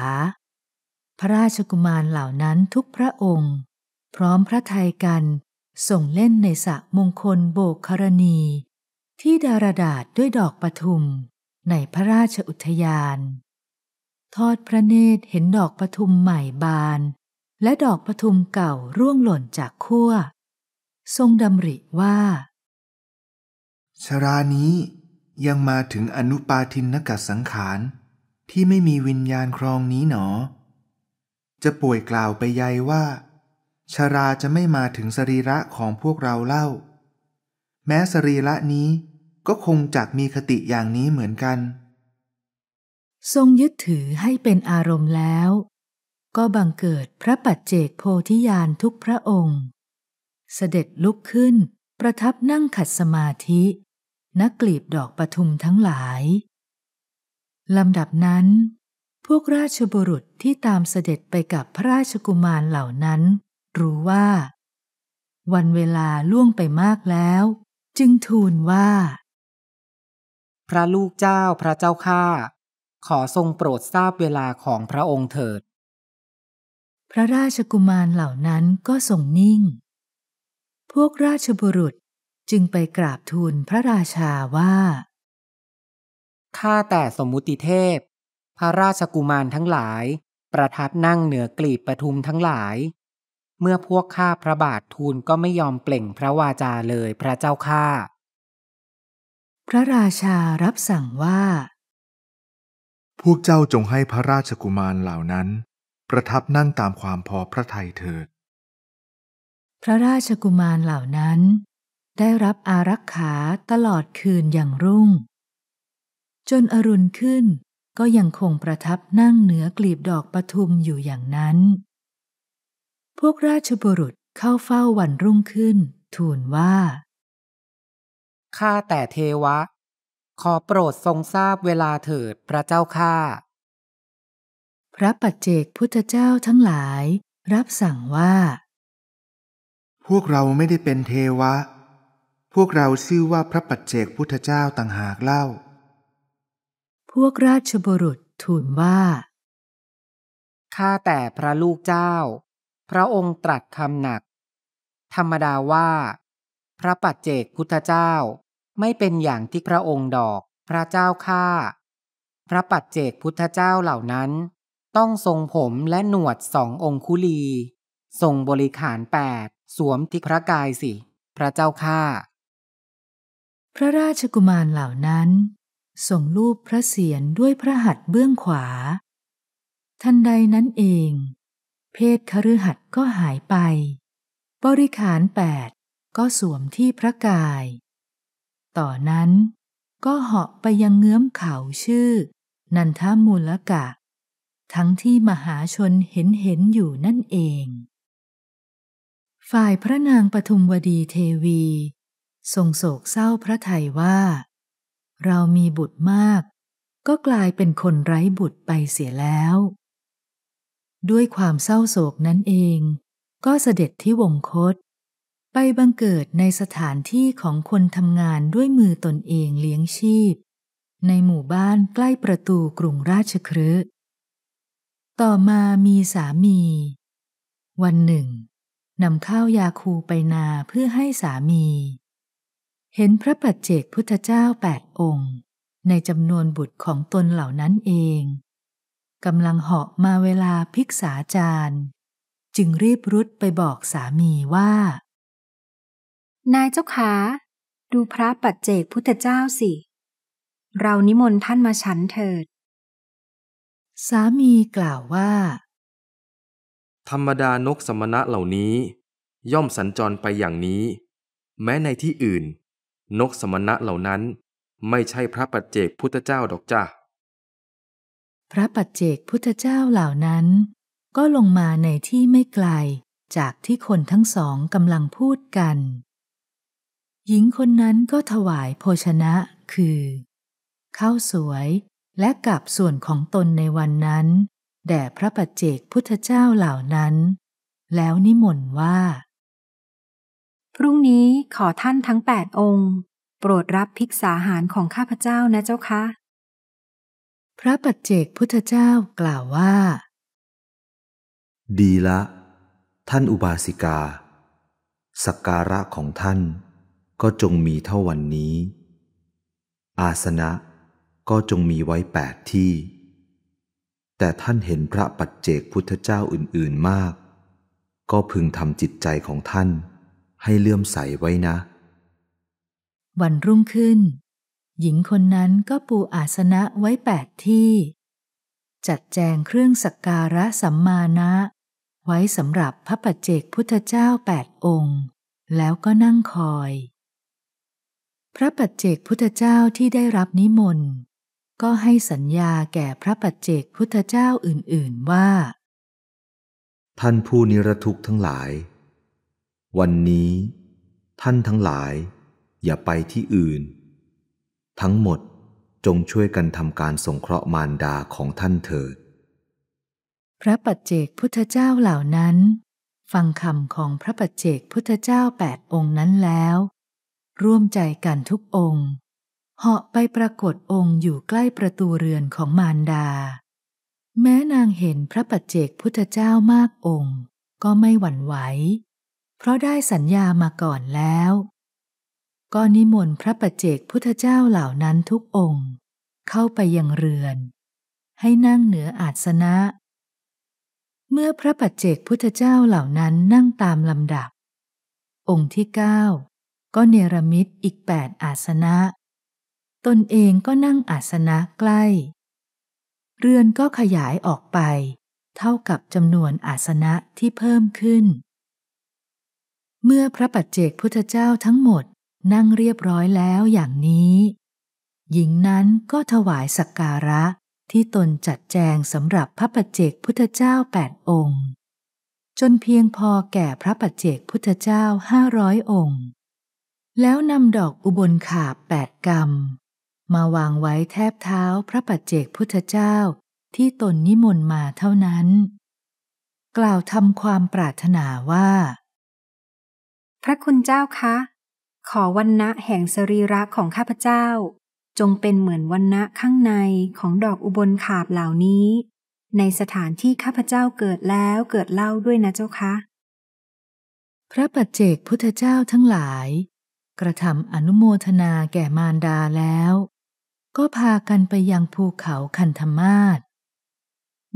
พระราชกุมารเหล่านั้นทุกพระองค์ พร้อมพระทัยกันส่งเล่นในสระมงคลโบกครณี ที่ดารดาษด้วยดอกปทุมในพระราชอุทยาน ทอดพระเนตรเห็นดอกปทุมใหม่บานและดอกปทุมเก่าร่วงหล่นจากขั้ว ทรงดำริว่า
ชรานี้ยังมาถึงอนุปาทินนกัสังขารที่ไม่มีวิญญาณครองนี้หนอ จะป่วยกล่าวไปใยว่า ชราจะไม่มาถึงสรีระของพวกเราเล่า แม้สรีระนี้ก็คงจักมีคติอย่างนี้เหมือนกัน ทรงยึดถือให้เป็นอาร
มณ์แล้วก็บังเกิดพระปัจเจกโพธิญาณทุกพระองค์ เสด็จลุกขึ้นประทับนั่งขัดสมาธินักกลีบดอกปทุมทั้งหลาย ลำดับนั้น พวกราชบุรุษที่ตามเสด็จไปกับพระราชกุมารเหล่านั้น รู้ว่า วันเวลาล่วงไปมากแล้ว จึงทูลว่า
พระลูกเจ้าพระเจ้าข้าขอทรงโปรดทราบเวลาของพระองค์เถิด
พระราชกุมารเหล่านั้นก็ทรงนิ่ง พวกราชบุรุษจึงไปกราบทูลพระราชาว่า
ข้าแต่สมมุติเทพ พระราชกุมารทั้งหลายประทับนั่งเหนือกลีบประทุมทั้งหลาย เมื่อพวกข้าพระบาททูลก็ไม่ยอมเปล่งพระวาจาเลยพระเจ้าข้าพระ
ราชารับสั่งว่า พวกเจ้าจงให้พระราชกุมารเหล่านั้นประทับนั่งตามความพอพระทัยเถิด
พระราชกุมารเหล่านั้น ได้รับอารักขาตลอดคืนอย่างรุ่ง จนอรุณขึ้นก็ยังคงประทับนั่งเหนือกลีบดอกปทุมอยู่อย่างนั้น พวกราชบุรุษเข้าเฝ้าวันรุ่งขึ้น ทูลว่า
ข้าแต่เทวะ ขอโปรดทรงทราบเวลาเถิดพระเจ้าข้าพระปัจเจกพุทธเจ้าทั้งหลายรับสั่งว่า
พวกเราไม่ได้เป็นเทวะ พวกเราชื่อว่าพระปัจเจกพุทธเจ้าต่างหากเล่า
พวกราชบุรุษทูลว่า ข้าแต่พระลูกเจ้า พระองค์ตรัสคำหนัก ธรรมดาว่า พระปัจเจกพุทธเจ้า ไม่เป็นอย่างที่พระองค์ดอกพระเจ้าข้า พระปัจเจกพุทธเจ้าเหล่านั้นต้องทรงผมและหนวดสององคุลี ทรงบริขารแปดสวมทิพระกายสิ พระเจ้าข้า พระราชกุมารเหล่า
นั้น ส่งรูปพระเศียรด้วยพระหัตถ์เบื้องขวา ทันใดนั้นเอง เพศคฤหัตถ์ก็หายไป บริขารแปดก็สวมที่พระกาย ต่อนั้นก็เหาะไปยังเงื้อมเขาชื่อ นันทามูลกะทั้งที่มหาชนเห็นเห็นอยู่นั่นเอง ฝ่ายพระนางปทุมวดีเทวี ทรงโศกเศร้าพระไทยว่า เรามีบุตรมาก ก็กลายเป็นคนไร้บุตรไปเสียแล้ว ด้วยความเศร้าโศกนั้นเอง ก็เสด็จที่วงคต ไปบังเกิดในสถานที่ของคนทำงานด้วยมือตนเองเลี้ยงชีพ ในหมู่บ้านใกล้ประตูกรุงราชครืต่อมามีสามี วันหนึ่งนำข้าวยาคูไปนาเพื่อให้สามี เห็นพระปัจเจกพุทธเจ้าแปดองค์ ในจำนวนบุตรของตนเหล่านั้นเองกำลังเหาะมาเวลาพิกษาจารย์ จึงรีบรุดไปบอกสามีว่า
นายเจ้าขาดูพระปัจเจกพุทธเจ้าสิ เรานิมนต์ท่านมาฉันเถิดสามีกล่าวว่า
ธรรมดานกสมณะเหล่านี้ ย่อมสัญจรไปอย่างนี้ แม้ในที่อื่น นกสมณะเหล่านั้นไม่ใช่พระปัจเจกพุทธเจ้าดอกจ้า
พระปัจเจกพุทธเจ้าเหล่านั้น ก็ลงมาในที่ไม่ไกลจากที่คนทั้งสองกำลังพูดกัน หญิงคนนั้นก็ถวายโภชนะคือข้าวสวยและกับส่วนของตนในวันนั้น แด่พระปัจเจกพุทธเจ้าเหล่านั้น แล้วนิมนต์ว่า
พรุ่งนี้ขอท่านทั้งแปดองค์โปรดรับภิกษาหารของข้าพเจ้านะเจ้าคะ
พระปัจเจกพุทธเจ้ากล่าวว่า
ดีละ ท่านอุบาสิกาสักการะของท่าน ก็จงมีเท่าวันนี้ อาสนะก็จงมีไว้แปดที่ แต่ท่านเห็นพระปัจเจกพุทธเจ้าอื่นๆมาก ก็พึงทำจิตใจของท่านให้เลื่อมใสไว้นะ
วันรุ่งขึ้น หญิงคนนั้นก็ปูอาสนะไว้แปดที่ จัดแจงเครื่องสักการะสัมมานะไว้สำหรับพระปัจเจกพุทธเจ้าแปดองค์ แล้วก็นั่งคอย พระปัจเจกพุทธเจ้าที่ได้รับนิมนต์ก็ให้สัญญาแก่พระปัจเจกพุทธเจ้าอื่น
ๆว่า ท่านผู้นิรทุกข์ทั้งหลาย วันนี้ ท่านทั้งหลาย อย่าไปที่อื่น ทั้งหมดจงช่วยกันทำการสงเคราะห์มารดาของท่านเถิด
พระปัจเจกพุทธเจ้าเหล่านั้น ฟังคำของพระปัจเจกพุทธเจ้าแปดองค์นั้นแล้ว ร่วมใจกันทุกองค์เหาะไปปรากฏองค์อยู่ใกล้ประตูเรือนของมารดา แม้นางเห็นพระปัจเจกพุทธเจ้ามากองค์ ก็ไม่หวั่นไหว เพราะได้สัญญามาก่อนแล้ว ก็นิมนต์พระปัจเจกพุทธเจ้าเหล่านั้นทุกองค์ เข้าไปยังเรือน ให้นั่งเหนืออาสนะ เมื่อพระปัจเจกพุทธเจ้าเหล่านั้นนั่งตามลำดับ องค์ที่เก้าก็เนรมิตอีกแปดอาสนะตนเองก็นั่งอาสนะใกล้เรือนก็ขยายออกไปเท่ากับจำนวนอาสนะที่เพิ่มขึ้น เมื่อพระปัจเจกพุทธเจ้าทั้งหมดนั่งเรียบร้อยแล้วอย่างนี้ หญิงนั้นก็ถวายสักการะที่ตนจัดแจงสำหรับพระปัจเจกพุทธเจ้าแปดองค์จนเพียงพอแก่พระปัจเจกพุทธเจ้าห้าร้อยองค์แล้วนำดอกอุบลขาบแปดกรรมมาวางไว้แทบเท้าพระปัจเจกพุทธเจ้าที่ตนนิมนต์มาเท่า
นั้น กล่าวทำความปรารถนาว่า พระคุณเจ้าคะขอวันณะแห่งสรีระของข้าพเจ้า จงเป็นเหมือนวันณะข้างในของดอกอุบลขาบเหล่านี้ ในสถานที่ข้าพเจ้าเกิดแล้วเกิดเล่าด้วยนะเจ้าคะพระปัจเจ
กพุทธเจ้าทั้งหลาย กระทำอนุโมทนาแก่มารดาแล้วก็พากันไปยังภูเขาคันธมาศ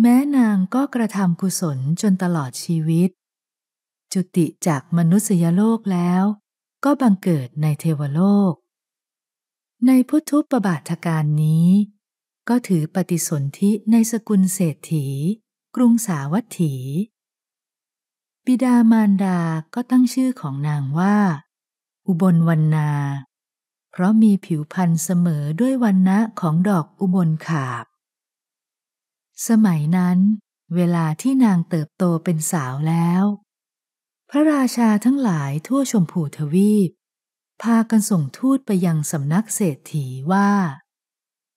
แม้นางก็กระทำกุศลจนตลอดชีวิต จุติจากมนุษยโลกแล้วก็บังเกิดในเทวโลก ในพุทธุปบาทการนี้ ก็ถือปฏิสนธิในสกุลเศรษฐี กรุงสาวัตถี บิดามารดาก็ตั้งชื่อของนางว่า อุบลวันนาเพราะมีผิวพันธ์เสมอด้วยวันณะของดอกอุบลขาบ สมัยนั้นเวลาที่นางเติบโตเป็นสาวแล้ว พระราชาทั้งหลายทั่วชมพูทวีป พากันส่งทูตไปยังสำนักเศรษฐีว่า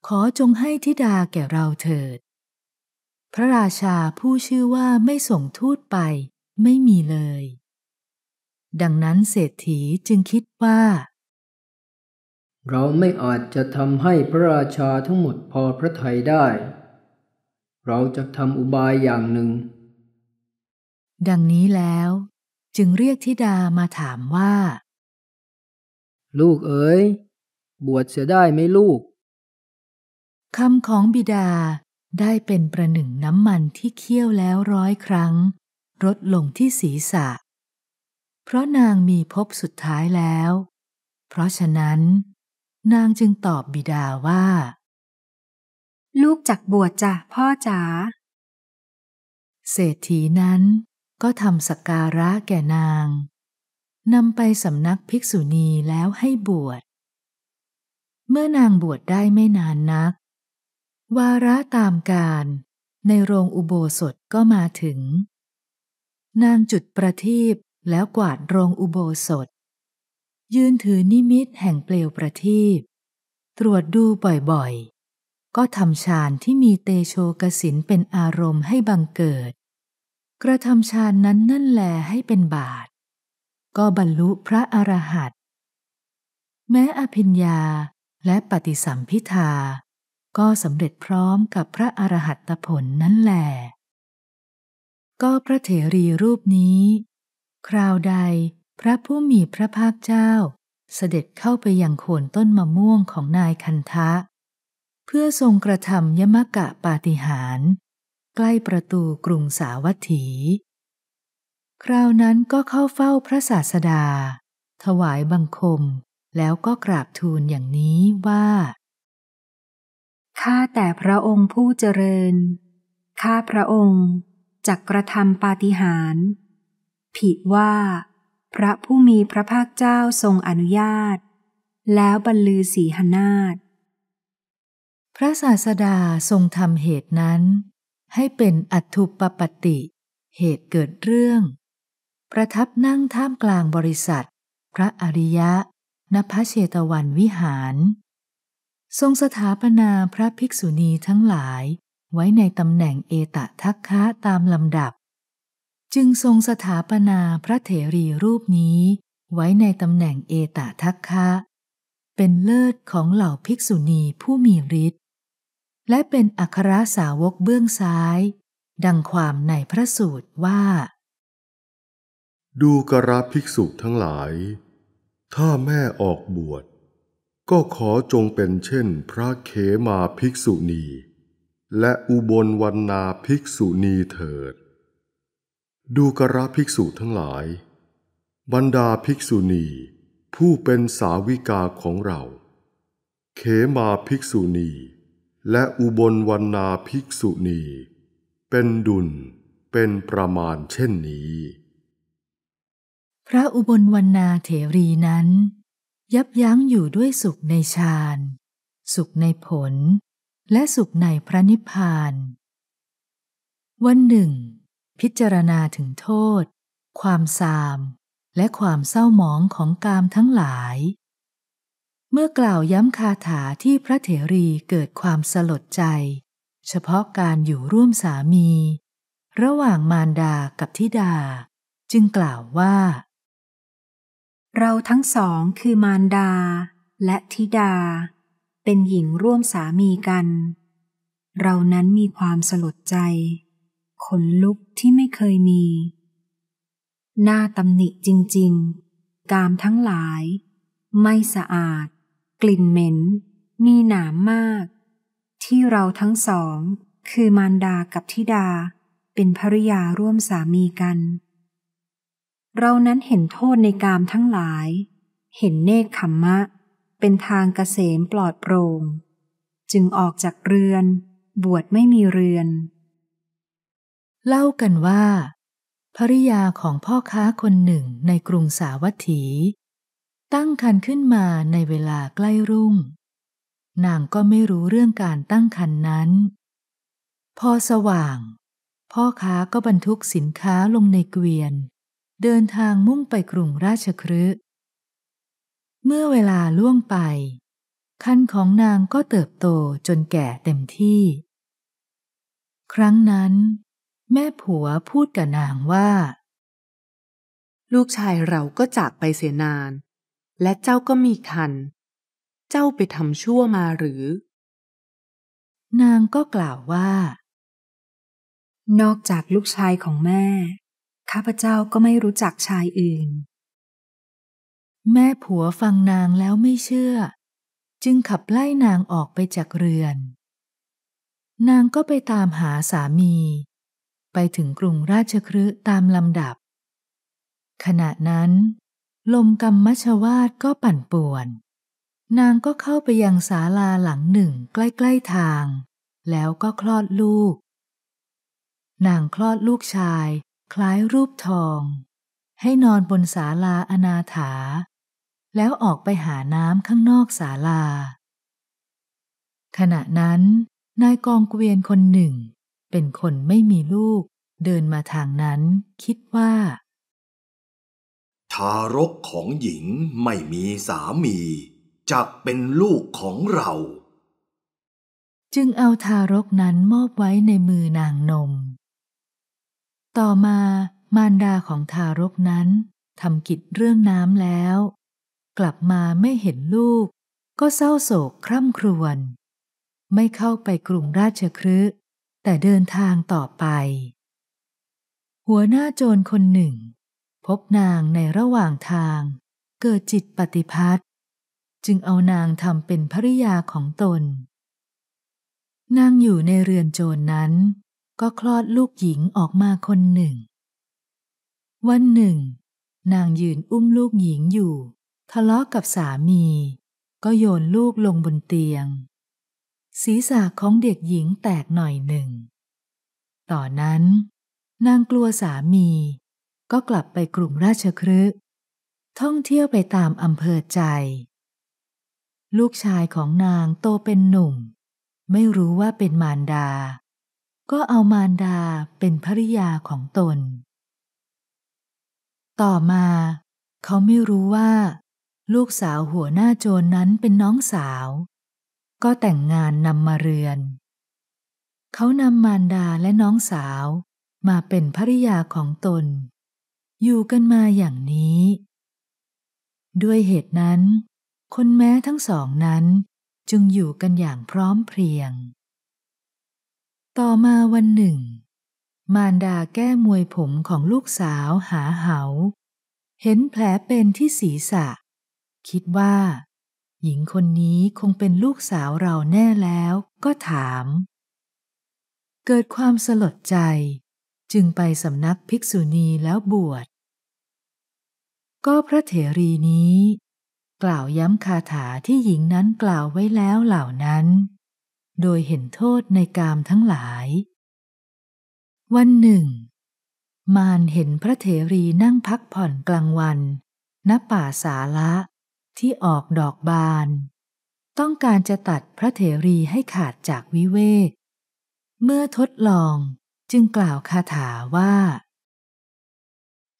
ขอจงให้ธิดาแก่เราเถิด พระราชาผู้ชื่อว่าไม่ส่งทูตไปไม่มีเลย ดังนั้นเศรษฐีจึงคิดว่า
เราไม่อาจจะทำให้พระราชาทั้งหมดพอพระทัยได้ เราจะทำอุบายอย่างหนึ่ง
ดังนี้แล้ว จึงเรียกธิดามาถามว่า ลูกเอ๋ยบวชเสียได้ไหมลูกคำของบิดาได้เป็นประหนึ่งน้ำมันที่เคี่ยวแล้วร้อยครั้งรดลงที่ศีรษะ เพราะนางมีพบสุดท้ายแล้ว เพราะฉะนั้นนางจึงตอบบิดาว่า ลูกจักบวชจ้ะพ่อจ๋าเศรษฐีนั้นก็ทำสักการะแก่นางนำไปสำนักภิกษุณีแล้วให้บวชเมื่อนางบวชได้ไม่นานนัก วาระตามการในโรงอุโบสถก็มาถึง นางจุดประทีปแล้วกวาดโรงอุโบสถยืนถือนิมิตแห่งเปลวประทีป ตรวจดูบ่อยๆ ก็ทำฌานที่มีเตโชกสินเป็นอารมณ์ให้บังเกิด กระทำฌานนั้นนั่นแหลให้เป็นบาท ก็บรรลุพระอรหัตแม้อภิญญาและปฏิสัมพิทา ก็สำเร็จพร้อมกับพระอรหัตผลนั่นแหลก็พระเถรีรูปนี้ คราวใดพระผู้มีพระภาคเจ้า เสด็จเข้าไปยังโคนต้นมะม่วงของนายคันทะ เพื่อทรงกระทำยมกะปาฏิหาร ใกล้ประตูกรุงสาวัตถี คราวนั้นก็เข้าเฝ้าพระศาสดา ถวายบังคม แล้วก็กราบทูลอย่างนี้ว่า
ข้าแต่พระองค์ผู้เจริญ ข้าพระองค์จักกระทำปาฏิหาริย์ผิดว่าพระผู้มีพระภาคเจ้าทรงอนุญาต แล้วบรรลือสีหนาฏ
พระศาสดาทรงทำเหตุนั้น ให้เป็นอัตุปปติเหตุเกิดเรื่อง ประทับนั่งท่ามกลางบริษัท พระอริยะนภเชตวันวิหาร ทรงสถาปนาพระภิกษุณีทั้งหลายไว้ในตำแหน่งเอตะทักคะตามลำดับจึงทรงสถาปนาพระเถรีรูปนี้ไว้ในตำแหน่งเอตทัคคะ เป็นเลิศของเหล่าภิกษุณีผู้มีฤทธิ์ และเป็นอัครสาวกเบื้องซ้าย ดังความในพระสูตรว่า
ดูกระภิกษุทั้งหลาย ถ้าแม่ออกบวช ก็ขอจงเป็นเช่นพระเขมาภิกษุณี และอุบลวันนาภิกษุณีเถิดดูกระภิกษุทั้งหลาย บรรดาภิกษุณีผู้เป็นสาวิกาของเรา เขมาภิกษุณีและอุบลวรรณาภิกษุณี เป็นดุลเป็นประมาณเช่นนี้
พระอุบลวรรณาเถรีนั้น ยับยั้งอยู่ด้วยสุขในฌานสุขในผลและสุขในพระนิพพาน วันหนึ่งพิจารณาถึงโทษ ความสาม และความเศร้าหมองของกามทั้งหลาย เมื่อกล่าวย้ำคาถาที่พระเถรีเกิดความสลดใจ เฉพาะการอยู่ร่วมสามี
ระหว่างมารดากับธิดา จึงกล่าวว่า เราทั้งสองคือมารดาและธิดา เป็นหญิงร่วมสามีกัน เรานั้นมีความสลดใจ ขนลุกที่ไม่เคยมี หน้าตำหนิจริงๆ กามทั้งหลาย ไม่สะอาด กลิ่นเหม็น มีหนามมาก ที่เราทั้งสองคือมารดากับธิดา เป็นภริยาร่วมสามีกัน เรานั้นเห็นโทษในกามทั้งหลาย เห็นเนคขมมะ เป็นทางเกษมปลอดโปร่ง จึงออกจากเรือน บวชไม่มีเรือน
เล่ากันว่า ภริยาของพ่อค้าคนหนึ่งในกรุงสาวัตถี ตั้งคันขึ้นมาในเวลาใกล้รุ่ง นางก็ไม่รู้เรื่องการตั้งคันนั้น พอสว่าง พ่อค้าก็บรรทุกสินค้าลงในเกวียน เดินทางมุ่งไป กรุงราชครืเมื่อเวลาล่วงไปคันของนางก็เติบโตจนแก่เต็มที่ ครั้งนั้นแม่ผัวพูดกับนางว่า ลูกชายเราก็จาก
ไปเสียนานและเจ้าก็มีคัน เจ้าไปทำชั่วมาหรือ
นางก็กล่าวว่า นอกจากลูกชายของแม่ข้าพเจ้าก็ไม่รู้จักชายอื่น
แม่ผัวฟังนางแล้วไม่เชื่อ จึงขับไล่นางออกไปจากเรือน นางก็ไปตามหาสามีไปถึงกรุงราชครืตามลำดับ ขณะนั้นลมกรรมชวาดก็ปั่นป่วน นางก็เข้าไปยังศาลาหลังหนึ่งใกล้ๆทาง แล้วก็คลอดลูก นางคลอดลูกชาย คล้ายรูปทอง ให้นอนบนศาลาอนาถา แล้วออกไปหาน้ำข้างนอกศาลา ขณะนั้นนายกองเกวียนคนหนึ่งเป็นคนไม่มีลูกเดินมาทางนั้นคิดว่า
ทารกของหญิงไม่มีสามีจะเป็นลูกของเรา
จึงเอาทารกนั้นมอบไว้ในมือนางนม ต่อมามารดาของทารกนั้นทำกิจเรื่องน้ำแล้ว กลับมาไม่เห็นลูก ก็เศร้าโศกคร่ำครวญไม่เข้าไปกรุงราชครืแต่เดินทางต่อไป หัวหน้าโจรคนหนึ่ง พบนางในระหว่างทาง เกิดจิตปฏิพัตจึงเอานางทำเป็นภริยาของตน นางอยู่ในเรือนโจรนนั้น ก็คลอดลูกหญิงออกมาคนหนึ่ง วันหนึ่ง นางยืนอุ้มลูกหญิงอยู่ ทะเลาะกับสามี ก็โยนลูกลงบนเตียงศีรษะของเด็กหญิงแตกหน่อยหนึ่ง ต่อนนั้น นางกลัวสามี ก็กลับไปกรุงราชครึกท่องเที่ยวไปตามอำเภอใจ ลูกชายของนางโตเป็นหนุ่ม ไม่รู้ว่าเป็นมารดา ก็เอามารดาเป็นภริยาของตน ต่อมาเขาไม่รู้ว่า ลูกสาวหัวหน้าโจรนนั้นเป็นน้องสาวก็แต่งงานนำมาเรือน เขานำมารดาและน้องสาว มาเป็นภริยาของตน อยู่กันมาอย่างนี้ ด้วยเหตุนั้น คนแม้ทั้งสองนั้นจึงอยู่กันอย่างพร้อมเพรียง ต่อมาวันหนึ่ง มารดาแก้มวยผมของลูกสาวหาเหา เห็นแผลเป็นที่ศีรษะ คิดว่าหญิงคนนี้คงเป็นลูกสาวเราแน่แล้วก็ถาม เกิดความสลดใจจึงไปสำนักภิกษุณีแล้วบวชก็พระเถรีนี้กล่าวย้ำคาถาที่หญิงนั้นกล่าวไว้แล้วเหล่านั้น โดยเห็นโทษในกามทั้งหลาย วันหนึ่งมารเห็นพระเถรีนั่งพักผ่อนกลางวัน ณป่าสาละที่ออกดอกบาน ต้องการจะตัดพระเถรีให้ขาดจากวิเวกเมื่อทดลองจึงกล่าวคาถาว่า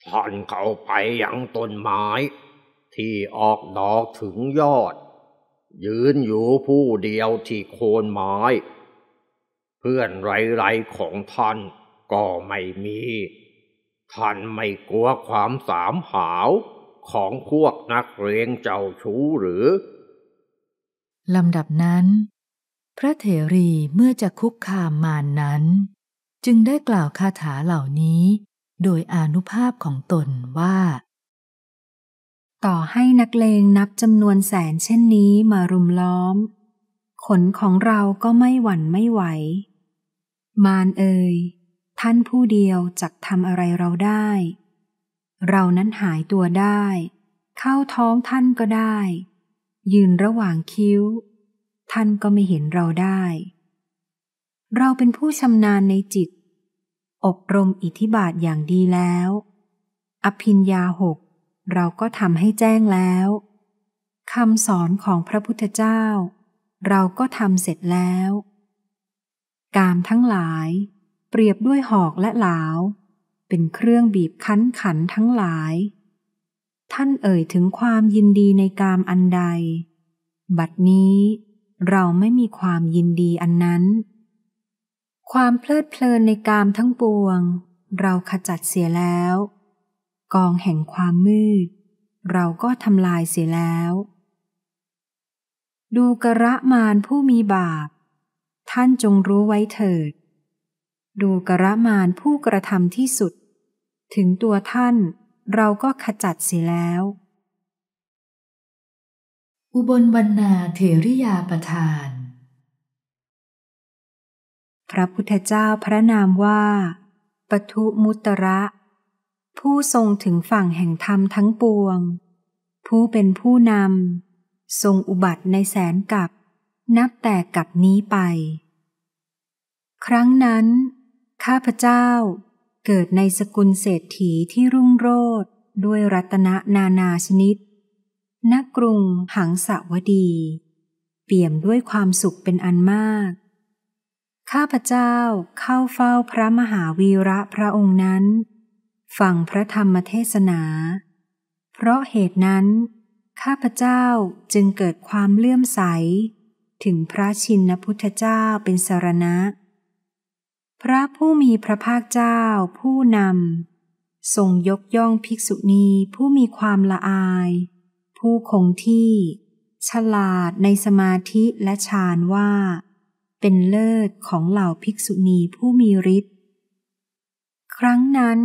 ท่านเข้าไปยังต้นไม้ที่ออกดอกถึงยอด ยืนอยู่ผู้เดียวที่โคนไม้ เพื่อนไรๆของท่านก็ไม่มี ท่านไม่กลัวความสามหาวของพวกนักเรงเจ้าชู้หรือ
ลำดับนั้น พระเถรีเมื่อจะคุกคามมานนั้น จึงได้กล่าวคาถ
าเหล่านี้ โดยอนุภาพของตนว่า ต่อให้นักเลงนับจำนวนแสนเช่นนี้มารุมล้อม ขนของเราก็ไม่หวั่นไม่ไหว มานเอ่ยท่านผู้เดียวจักทำอะไรเราได้เรานั้นหายตัวได้ เข้าท้องท่านก็ได้ ยืนระหว่างคิ้ว ท่านก็ไม่เห็นเราได้ เราเป็นผู้ชำนาญในจิต อบรมอิทธิบาทอย่างดีแล้วอภินยาหกเราก็ทำให้แจ้งแล้วคำสอนของพระพุทธเจ้าเราก็ทำเสร็จแล้ว กามทั้งหลายเปรียบด้วยหอกและหลาวเป็นเครื่องบีบคั้นขันทั้งหลาย ท่านเอ่ยถึงความยินดีในกามอันใดบัดนี้เราไม่มีความยินดีอันนั้น ความเพลิดเพลินในกามทั้งปวง เราขจัดเสียแล้ว กองแห่งความมืด เราก็ทำลายเสียแล้ว ดูกระมานผู้มีบาป ท่านจงรู้ไว้เถิด ดูกระมานผู้กระทำที่สุดถึงตัวท่านเราก็ขจัดเสียแล้ว อุบลวรรณาเถริยาประทาน พระพุทธเจ้าพระนามว่าปทุมุตระ ผู้ทรงถึงฝั่งแห่งธรรมทั้งปวง ผู้เป็นผู้นำ ทรงอุบัติในแสนกับนับแต่กับนี้ไป ครั้งนั้น ข้าพเจ้าเกิดในสกุลเศรษฐีที่รุ่งโรจน์ด้วยรัตนนานาชนิดนักกรุงหังสาวดี เปี่ยมด้วยความสุขเป็นอันมาก ข้าพเจ้าเข้าเฝ้าพระมหาวีระพระองค์นั้น ฟังพระธรรมเทศนา เพราะเหตุนั้น ข้าพเจ้าจึงเกิดความเลื่อมใส ถึงพระชินพุทธเจ้าเป็นสารณะพระผู้มีพระภาคเจ้าผู้นำทรงยกย่องภิกษุณีผู้มีความละอาย ผู้คงที่ ฉลาดในสมาธิและฌานว่า เป็นเลิศของเหล่าภิกษุณีผู้มีฤทธิ์ครั้งนั้น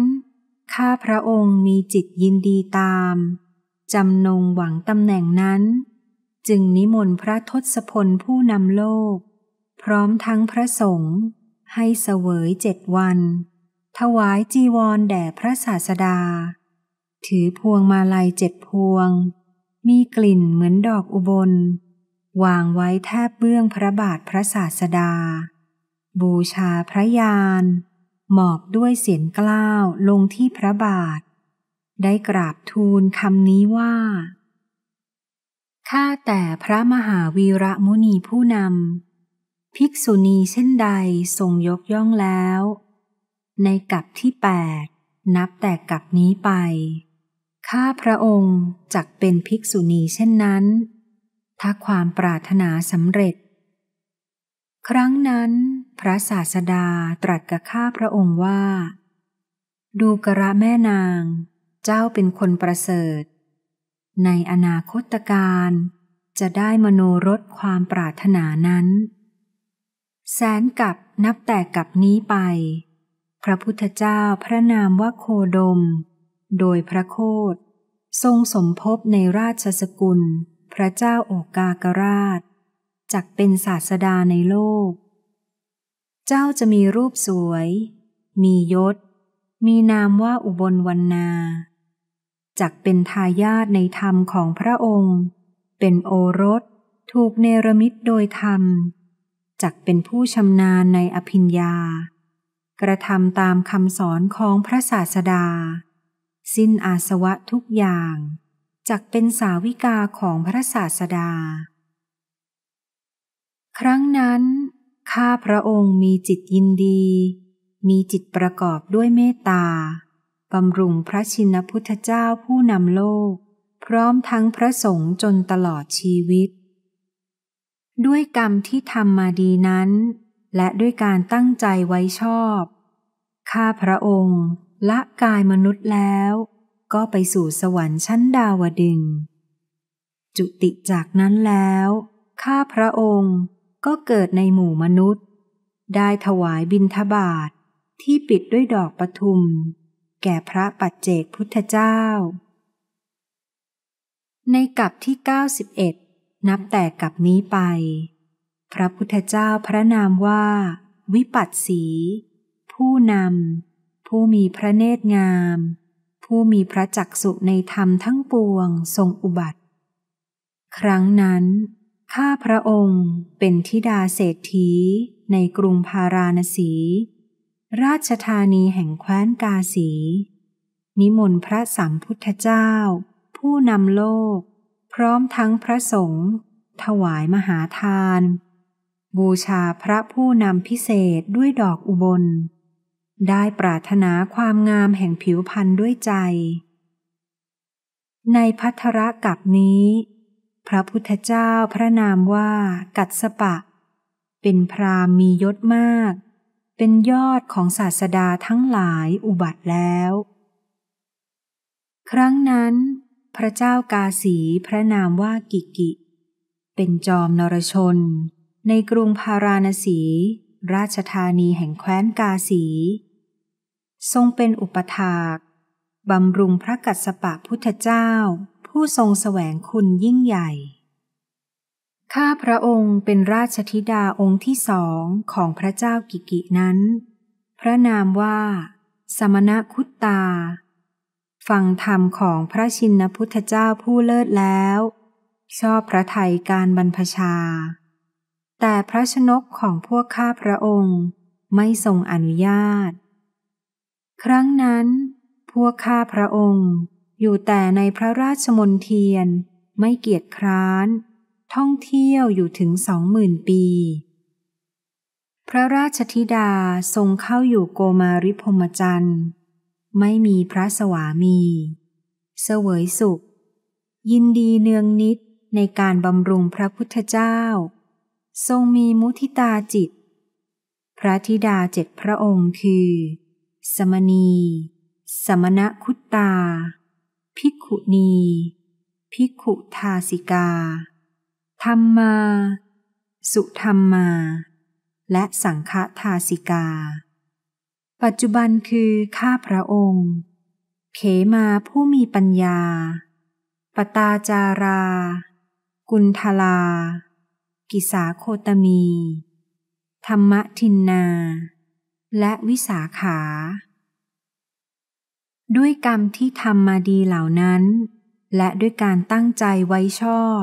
ข้าพระองค์มีจิตยินดีตาม จำนงหวังตำแหน่งนั้น จึงนิมนต์พระทศพลผู้นำโลก พร้อมทั้งพระสงฆ์ให้เสวยเจ็ดวัน ถวายจีวรแด่พระศาสดา ถือพวงมาลัยเจ็ดพวง มีกลิ่นเหมือนดอกอุบล วางไว้แทบเบื้องพระบาทพระศาสดา บูชาพระยานหมอบด้วยเสียงกล้าวลงที่พระบาท ได้กราบทูลคำนี้ว่า ข้าแต่พระมหาวีระมุนีผู้นำภิกษุณีเช่นใดทรงยกย่องแล้ว ในกับที่แปดนับแต่กับนี้ไปข้าพระองค์จักเป็นภิกษุณีเช่นนั้น ถ้าความปรารถนาสำเร็จ ครั้งนั้น พระศาสดาตรัสกับข้าพระองค์ว่า ดูกระแม่นาง เจ้าเป็นคนประเสริฐ ในอนาคตการจะได้มโนรถความปรารถนานั้นแสนกับนับแต่กับนี้ไป พระพุทธเจ้าพระนามว่าโคดม โดยพระโคดทรงสมภพในราชสกุล พระเจ้าโอกากราช จักเป็นศาสดาในโลก เจ้าจะมีรูปสวย มียศ มีนามว่าอุบลวันนาจักเป็นทายาทในธรรมของพระองค์ เป็นโอรสถูกเนรมิตโดยธรรมจักเป็นผู้ชำนาญในอภิญญา กระทำตามคำสอนของพระศาสดา สิ้นอาสวะทุกอย่าง จักเป็นสาวิกาของพระศาสดา ครั้งนั้น ข้าพระองค์มีจิตยินดี มีจิตประกอบด้วยเมตตาบำรุงพระชินพุทธเจ้าผู้นำโลก พร้อมทั้งพระสงฆ์จนตลอดชีวิตด้วยกรรมที่ทำมาดีนั้น และด้วยการตั้งใจไว้ชอบ ข้าพระองค์ละกายมนุษย์แล้ว ก็ไปสู่สวรรค์ชั้นดาวดึง จุติจากนั้นแล้ว ข้าพระองค์ก็เกิดในหมู่มนุษย์ ได้ถวายบิณฑบาตทที่ปิดด้วยดอกปทุม แก่พระปัจเจกพุทธเจ้า ในกับที่ 91นับแต่กับนี้ไป พระพุทธเจ้าพระนามว่า วิปัสสี ผู้นำ ผู้มีพระเนตรงาม ผู้มีพระจักสุในธรรมทั้งปวงทรงอุบัติ ครั้งนั้น ข้าพระองค์เป็นธิดาเศรษฐี ในกรุงพาราณสี ราชธานีแห่งแคว้นกาสี นิมนต์พระสัมพุทธเจ้า ผู้นำโลกร้อมทั้งพระสงฆ์ถวายมหาทาน บูชาพระผู้นำพิเศษด้วยดอกอุบล ได้ปรารถนาความงามแห่งผิวพรรณด้วยใจ ในพัทระกับนี้ พระพุทธเจ้าพระนามว่ากัตสปะ เป็นพรามมียศมาก เป็นยอดของศาสดาทั้งหลายอุบัติแล้ว ครั้งนั้นพระเจ้ากาสีพระนามว่ากิกิ เป็นจอมนรชนในกรุงพาราณสี ราชธานีแห่งแคว้นกาสี ทรงเป็นอุปถาก บำรุงพระกัสปะพุทธเจ้าผู้ทรงแสวงคุณยิ่งใหญ่ ข้าพระองค์เป็นราชธิดาองค์ที่สองของพระเจ้ากิกินั้น พระนามว่า สมณะคุตตาฟังธรรมของพระชินพุทธเจ้าผู้เลิศแล้ว ชอบพระไทยการบรรพชา แต่พระชนกของพวกข้าพระองค์ไม่ทรงอนุญาต ครั้งนั้น พวกข้าพระองค์อยู่แต่ในพระราชมนเทียนไม่เกียจคร้านท่องเที่ยวอยู่ถึงสองหมื่นปี พระราชธิดาทรงเข้าอยู่โกมาริพมจันทร์ไม่มีพระสวามี เสวยสุข ยินดีเนืองนิดในการบำรุงพระพุทธเจ้า ทรงมีมุทิตาจิต พระธิดาเจ็ดพระองค์คือ สมณี สมณคุตตา ภิกขุณีภิกขุทาสิกา ธรรมมา สุธรรมา และสังฆทาสิกาปัจจุบันคือ ข้าพระองค์ เขมาผู้มีปัญญา ปตาจารา กุณทลากิสาโคตมี ธรรมทินนา และวิสาขา ด้วยกรรมที่ทำมาดีเหล่านั้น และด้วยการตั้งใจไว้ชอบ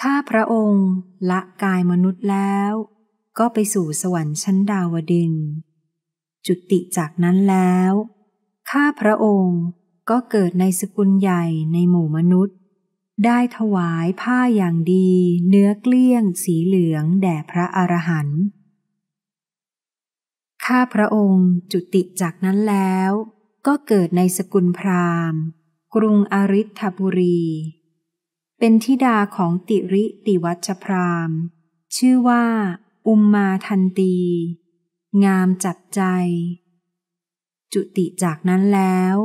ข้าพระองค์ละกายมนุษย์แล้ว ก็ไปสู่สวรรค์ชั้นดาวดึงส์จุติจากนั้นแล้ว ข้าพระองค์ก็เกิดในสกุลใหญ่ในหมู่มนุษย์ ได้ถวายผ้าอย่างดี เนื้อเกลี้ยงสีเหลืองแด่พระอรหันต์ข้าพระองค์จุติจากนั้นแล้ว ก็เกิดในสกุลพราหมณ์ กรุงอริธบุรี เป็นทิดาของติริติวัชพราหมณ์ ชื่อว่า อุมมาทันตีงามจับใจ จุติจากนั้นแล้ว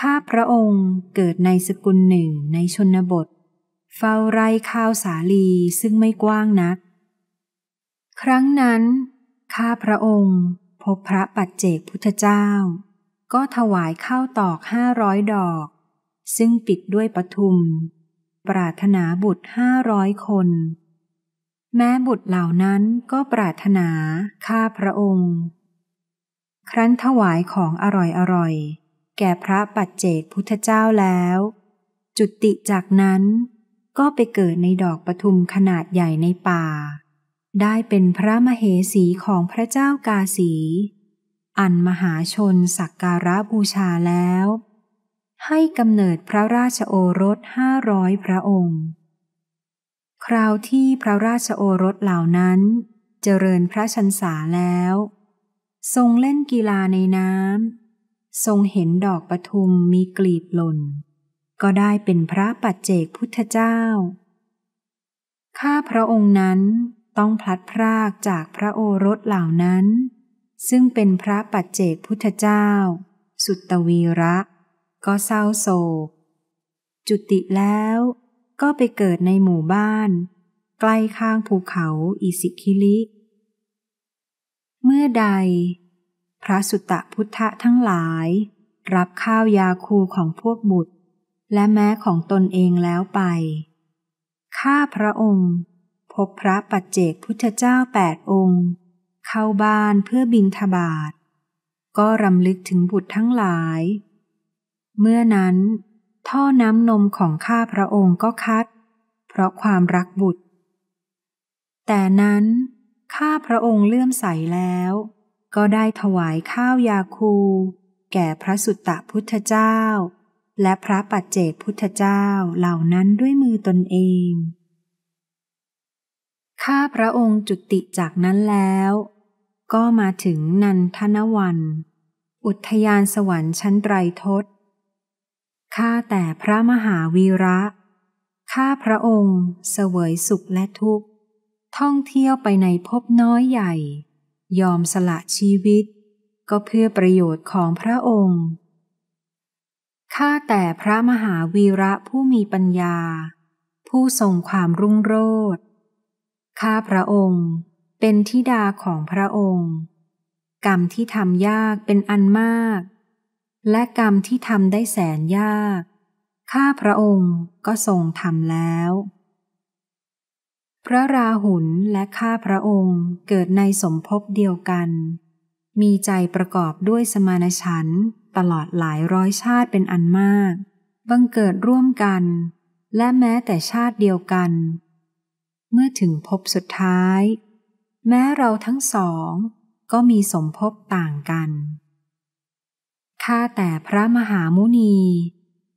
ข้าพระองค์เกิดในสกุลหนึ่งในชนบท เฝ้าไร่ข้าวสาลีซึ่งไม่กว้างนัก ครั้งนั้น ข้าพระองค์พบพระปัจเจกพุทธเจ้า ก็ถวายข้าวตอกห้าร้อยดอก ซึ่งปิดด้วยปทุม ปรารถนาบุตรห้าร้อยคนแม้บุตรเหล่านั้นก็ปรารถนาข้าพระองค์ ครั้นถวายของอร่อย อร่อย แก่พระปัจเจกพุทธเจ้าแล้ว จุติจากนั้น ก็ไปเกิดในดอกปทุมขนาดใหญ่ในป่า ได้เป็นพระมเหสีของพระเจ้ากาสี อันมหาชนสักการะบูชาแล้ว ให้กำเนิดพระราชโอรสห้าร้อยพระองค์คราวที่พระราชโอรสเหล่านั้นเจริญพระชันษาแล้ว ทรงเล่นกีฬาในน้ำทรงเห็นดอกปทุมมีกลีบหล่น ก็ได้เป็นพระปัจเจกพุทธเจ้า ข้าพระองค์นั้นต้องพลัดพรากจากพระโอรสเหล่านั้น ซึ่งเป็นพระปัจเจกพุทธเจ้า สุตตวีระ ก็เศร้าโศก จุติแล้วก็ไปเกิดในหมู่บ้าน ใกล้ข้างภูเขาอิสิคิลิเมื่อใด พระสุตตะพุทธะทั้งหลาย รับข้าวยาคูของพวกบุตรและแม้ของตนเองแล้วไป ข้าพระองค์ พบพระปัจเจกพุทธเจ้าแปดองค์ เข้าบ้านเพื่อบินทบาท ก็รำลึกถึงบุตรทั้งหลาย เมื่อนั้นท่อน้ำนมของข้าพระองค์ก็คัด เพราะความรักบุตร แต่นั้นข้าพระองค์เลื่อมใสแล้ว ก็ได้ถวายข้าวยาคู แก่พระสุตตะพุทธเจ้า และพระปัจเจกพุทธเจ้าเหล่านั้นด้วยมือตนเองข้าพระองค์จุติจากนั้นแล้ว ก็มาถึงนันทนวันอุทยานสวรรค์ชั้นไตรทศข้าแต่พระมหาวีระ ข้าพระองค์เสวยสุขและทุกข์ ท่องเที่ยวไปในภพน้อยใหญ่ ยอมสละชีวิต ก็เพื่อประโยชน์ของพระองค์ ข้าแต่พระมหาวีระผู้มีปัญญา ผู้ทรงความรุ่งโรจน์ ข้าพระองค์เป็นทิดาของพระองค์ กรรมที่ทำยากเป็นอันมากและกรรมที่ทำได้แสนยาก ข้าพระองค์ก็ทรงทำแล้ว พระราหุลและข้าพระองค์เกิดในสมภพเดียวกัน มีใจประกอบด้วยสมานฉันตลอดหลายร้อยชาติเป็นอันมาก บังเกิดร่วมกันและแม้แต่ชาติเดียวกัน เมื่อถึงภพสุดท้าย แม้เราทั้งสองก็มีสมภพต่างกันข้าแต่พระมหามุนี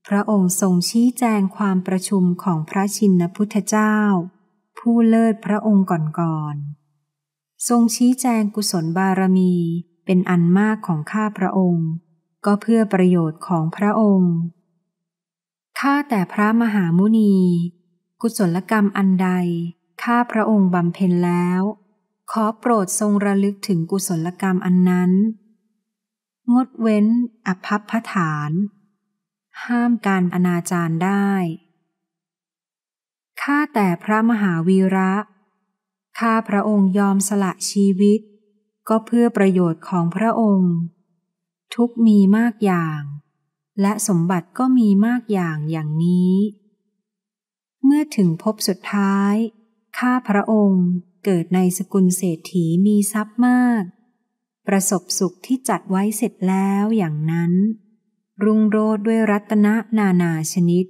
พระองค์ทรงชี้แจงความประชุมของพระชินพุทธเจ้า ผู้เลิศพระองค์ก่อนๆ ทรงชี้แจงกุศลบารมีเป็นอันมากของข้าพระองค์ ก็เพื่อประโยชน์ของพระองค์ ข้าแต่พระมหามุนีกุศลกรรมอันใด ข้าพระองค์บำเพ็ญแล้ว ขอโปรดทรงระลึกถึงกุศลกรรมอันนั้นงดเว้นอภัพพฐาน ห้ามการอนาจารได้ ข้าแต่พระมหาวีระ ข้าพระองค์ยอมสละชีวิต ก็เพื่อประโยชน์ของพระองค์ ทุกมีมากอย่าง และสมบัติก็มีมากอย่างอย่างนี้ เมื่อถึงพบสุดท้าย ข้าพระองค์เกิดในสกุลเศรษฐีมีทรัพย์มากประสบสุขที่จัดไว้เสร็จแล้วอย่างนั้น รุงโรดด้วยรัตนนานาชนิด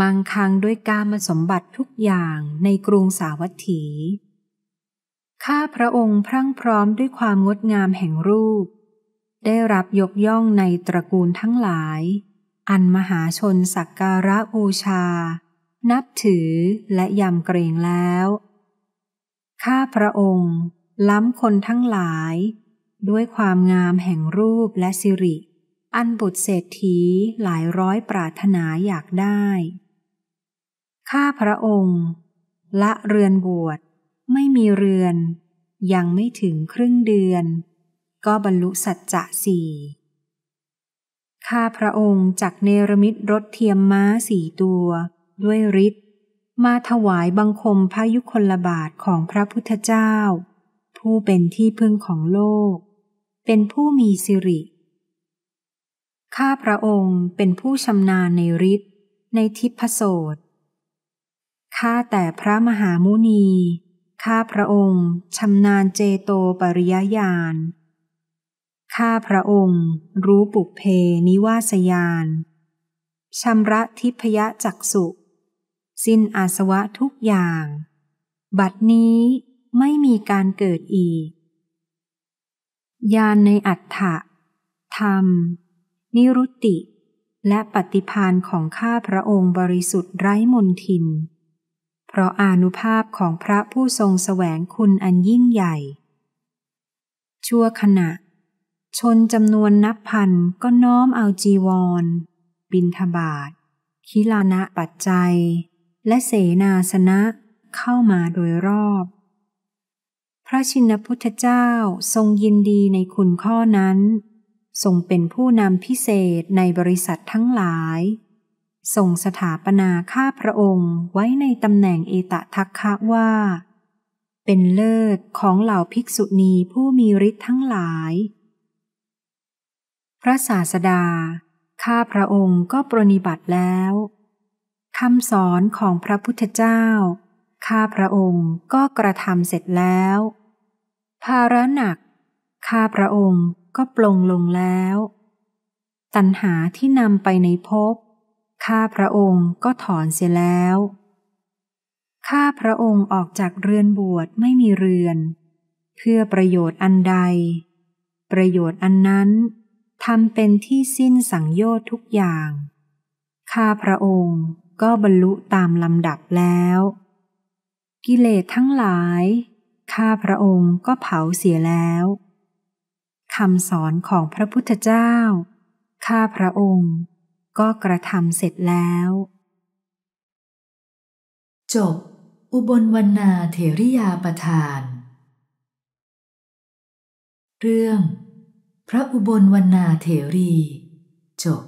มังคังด้วยกามสมบัติทุกอย่างในกรุงสาวัตถี ข้าพระองค์พรั่งพร้อมด้วยความงดงามแห่งรูป ได้รับยกย่องในตระกูลทั้งหลาย อันมหาชนสักการะบูชา นับถือและยำเกรงแล้ว ข้าพระองค์ล้ำคนทั้งหลายด้วยความงามแห่งรูปและสิริ อันบุตรเศรษฐีหลายร้อยปรารถนาอยากได้ ข้าพระองค์ ละเรือนบวชไม่มีเรือน ยังไม่ถึงครึ่งเดือน ก็บรรลุสัจจะสี่ข้าพระองค์จักเนรมิตรถเทียมม้าสี่ตัว ด้วยฤทธิ์มาถวายบังคมพระยุคลบาทของพระพุทธเจ้า ผู้เป็นที่พึ่งของโลกเป็นผู้มีสิริ ข้าพระองค์เป็นผู้ชำนาญในฤทธิ์ในทิพโสตข้าแต่พระมหามุนี ข้าพระองค์ชำนาญเจโตปริยญาณข้าพระองค์รู้ปุกเพนิวาสยาน ชำระทิพยจักสุสิ้นอาสวะทุกอย่าง บัดนี้ไม่มีการเกิดอีกญาณในอัฏฐะธรรม นิรุตติและปฏิพานของข้าพระองค์บริสุทธิ์ไร้มนทิน เพราะอานุภาพของพระผู้ทรงแสวงคุณอันยิ่งใหญ่ ชั่วขณะ ชนจำนวนนับพันก็น้อมเอาจีวร บินทบาทคิลานะปัจจัย และเสนาสนะเข้ามาโดยรอบพระชินพุทธเจ้าทรงยินดีในคุณข้อนั้น ทรงเป็นผู้นำพิเศษในบริษัททั้งหลาย ทรงสถาปนาข้าพระองค์ไว้ในตำแหน่งเอตทัคคะว่า เป็นเลิศของเหล่าภิกษุณีผู้มีฤทธิ์ทั้งหลาย พระศาสดาข้าพระองค์ก็ปรนิบัติแล้ว คำสอนของพระพุทธเจ้าข้าพระองค์ก็กระทำเสร็จแล้วภาระหนัก ข้าพระองค์ก็ปลงลงแล้ว ตัณหาที่นำไปในภพข้าพระองค์ก็ถอนเสียแล้ว ข้าพระองค์ออกจากเรือนบวชไม่มีเรือน เพื่อประโยชน์อันใด ประโยชน์อันนั้นทำเป็นที่สิ้นสังโยชน์ทุกอย่าง ข้าพระองค์ก็บรรลุตามลำดับแล้ว กิเลสทั้งหลายข้าพระองค์ก็เผาเสียแล้วคำสอนของพระพุทธเจ้าข้าพระองค์ก็กระทำเสร็จแล้ว จบ อุบลวรรณาเถริยาประทาน
เรื่อง พระอุบลวรรณาเถรี จบ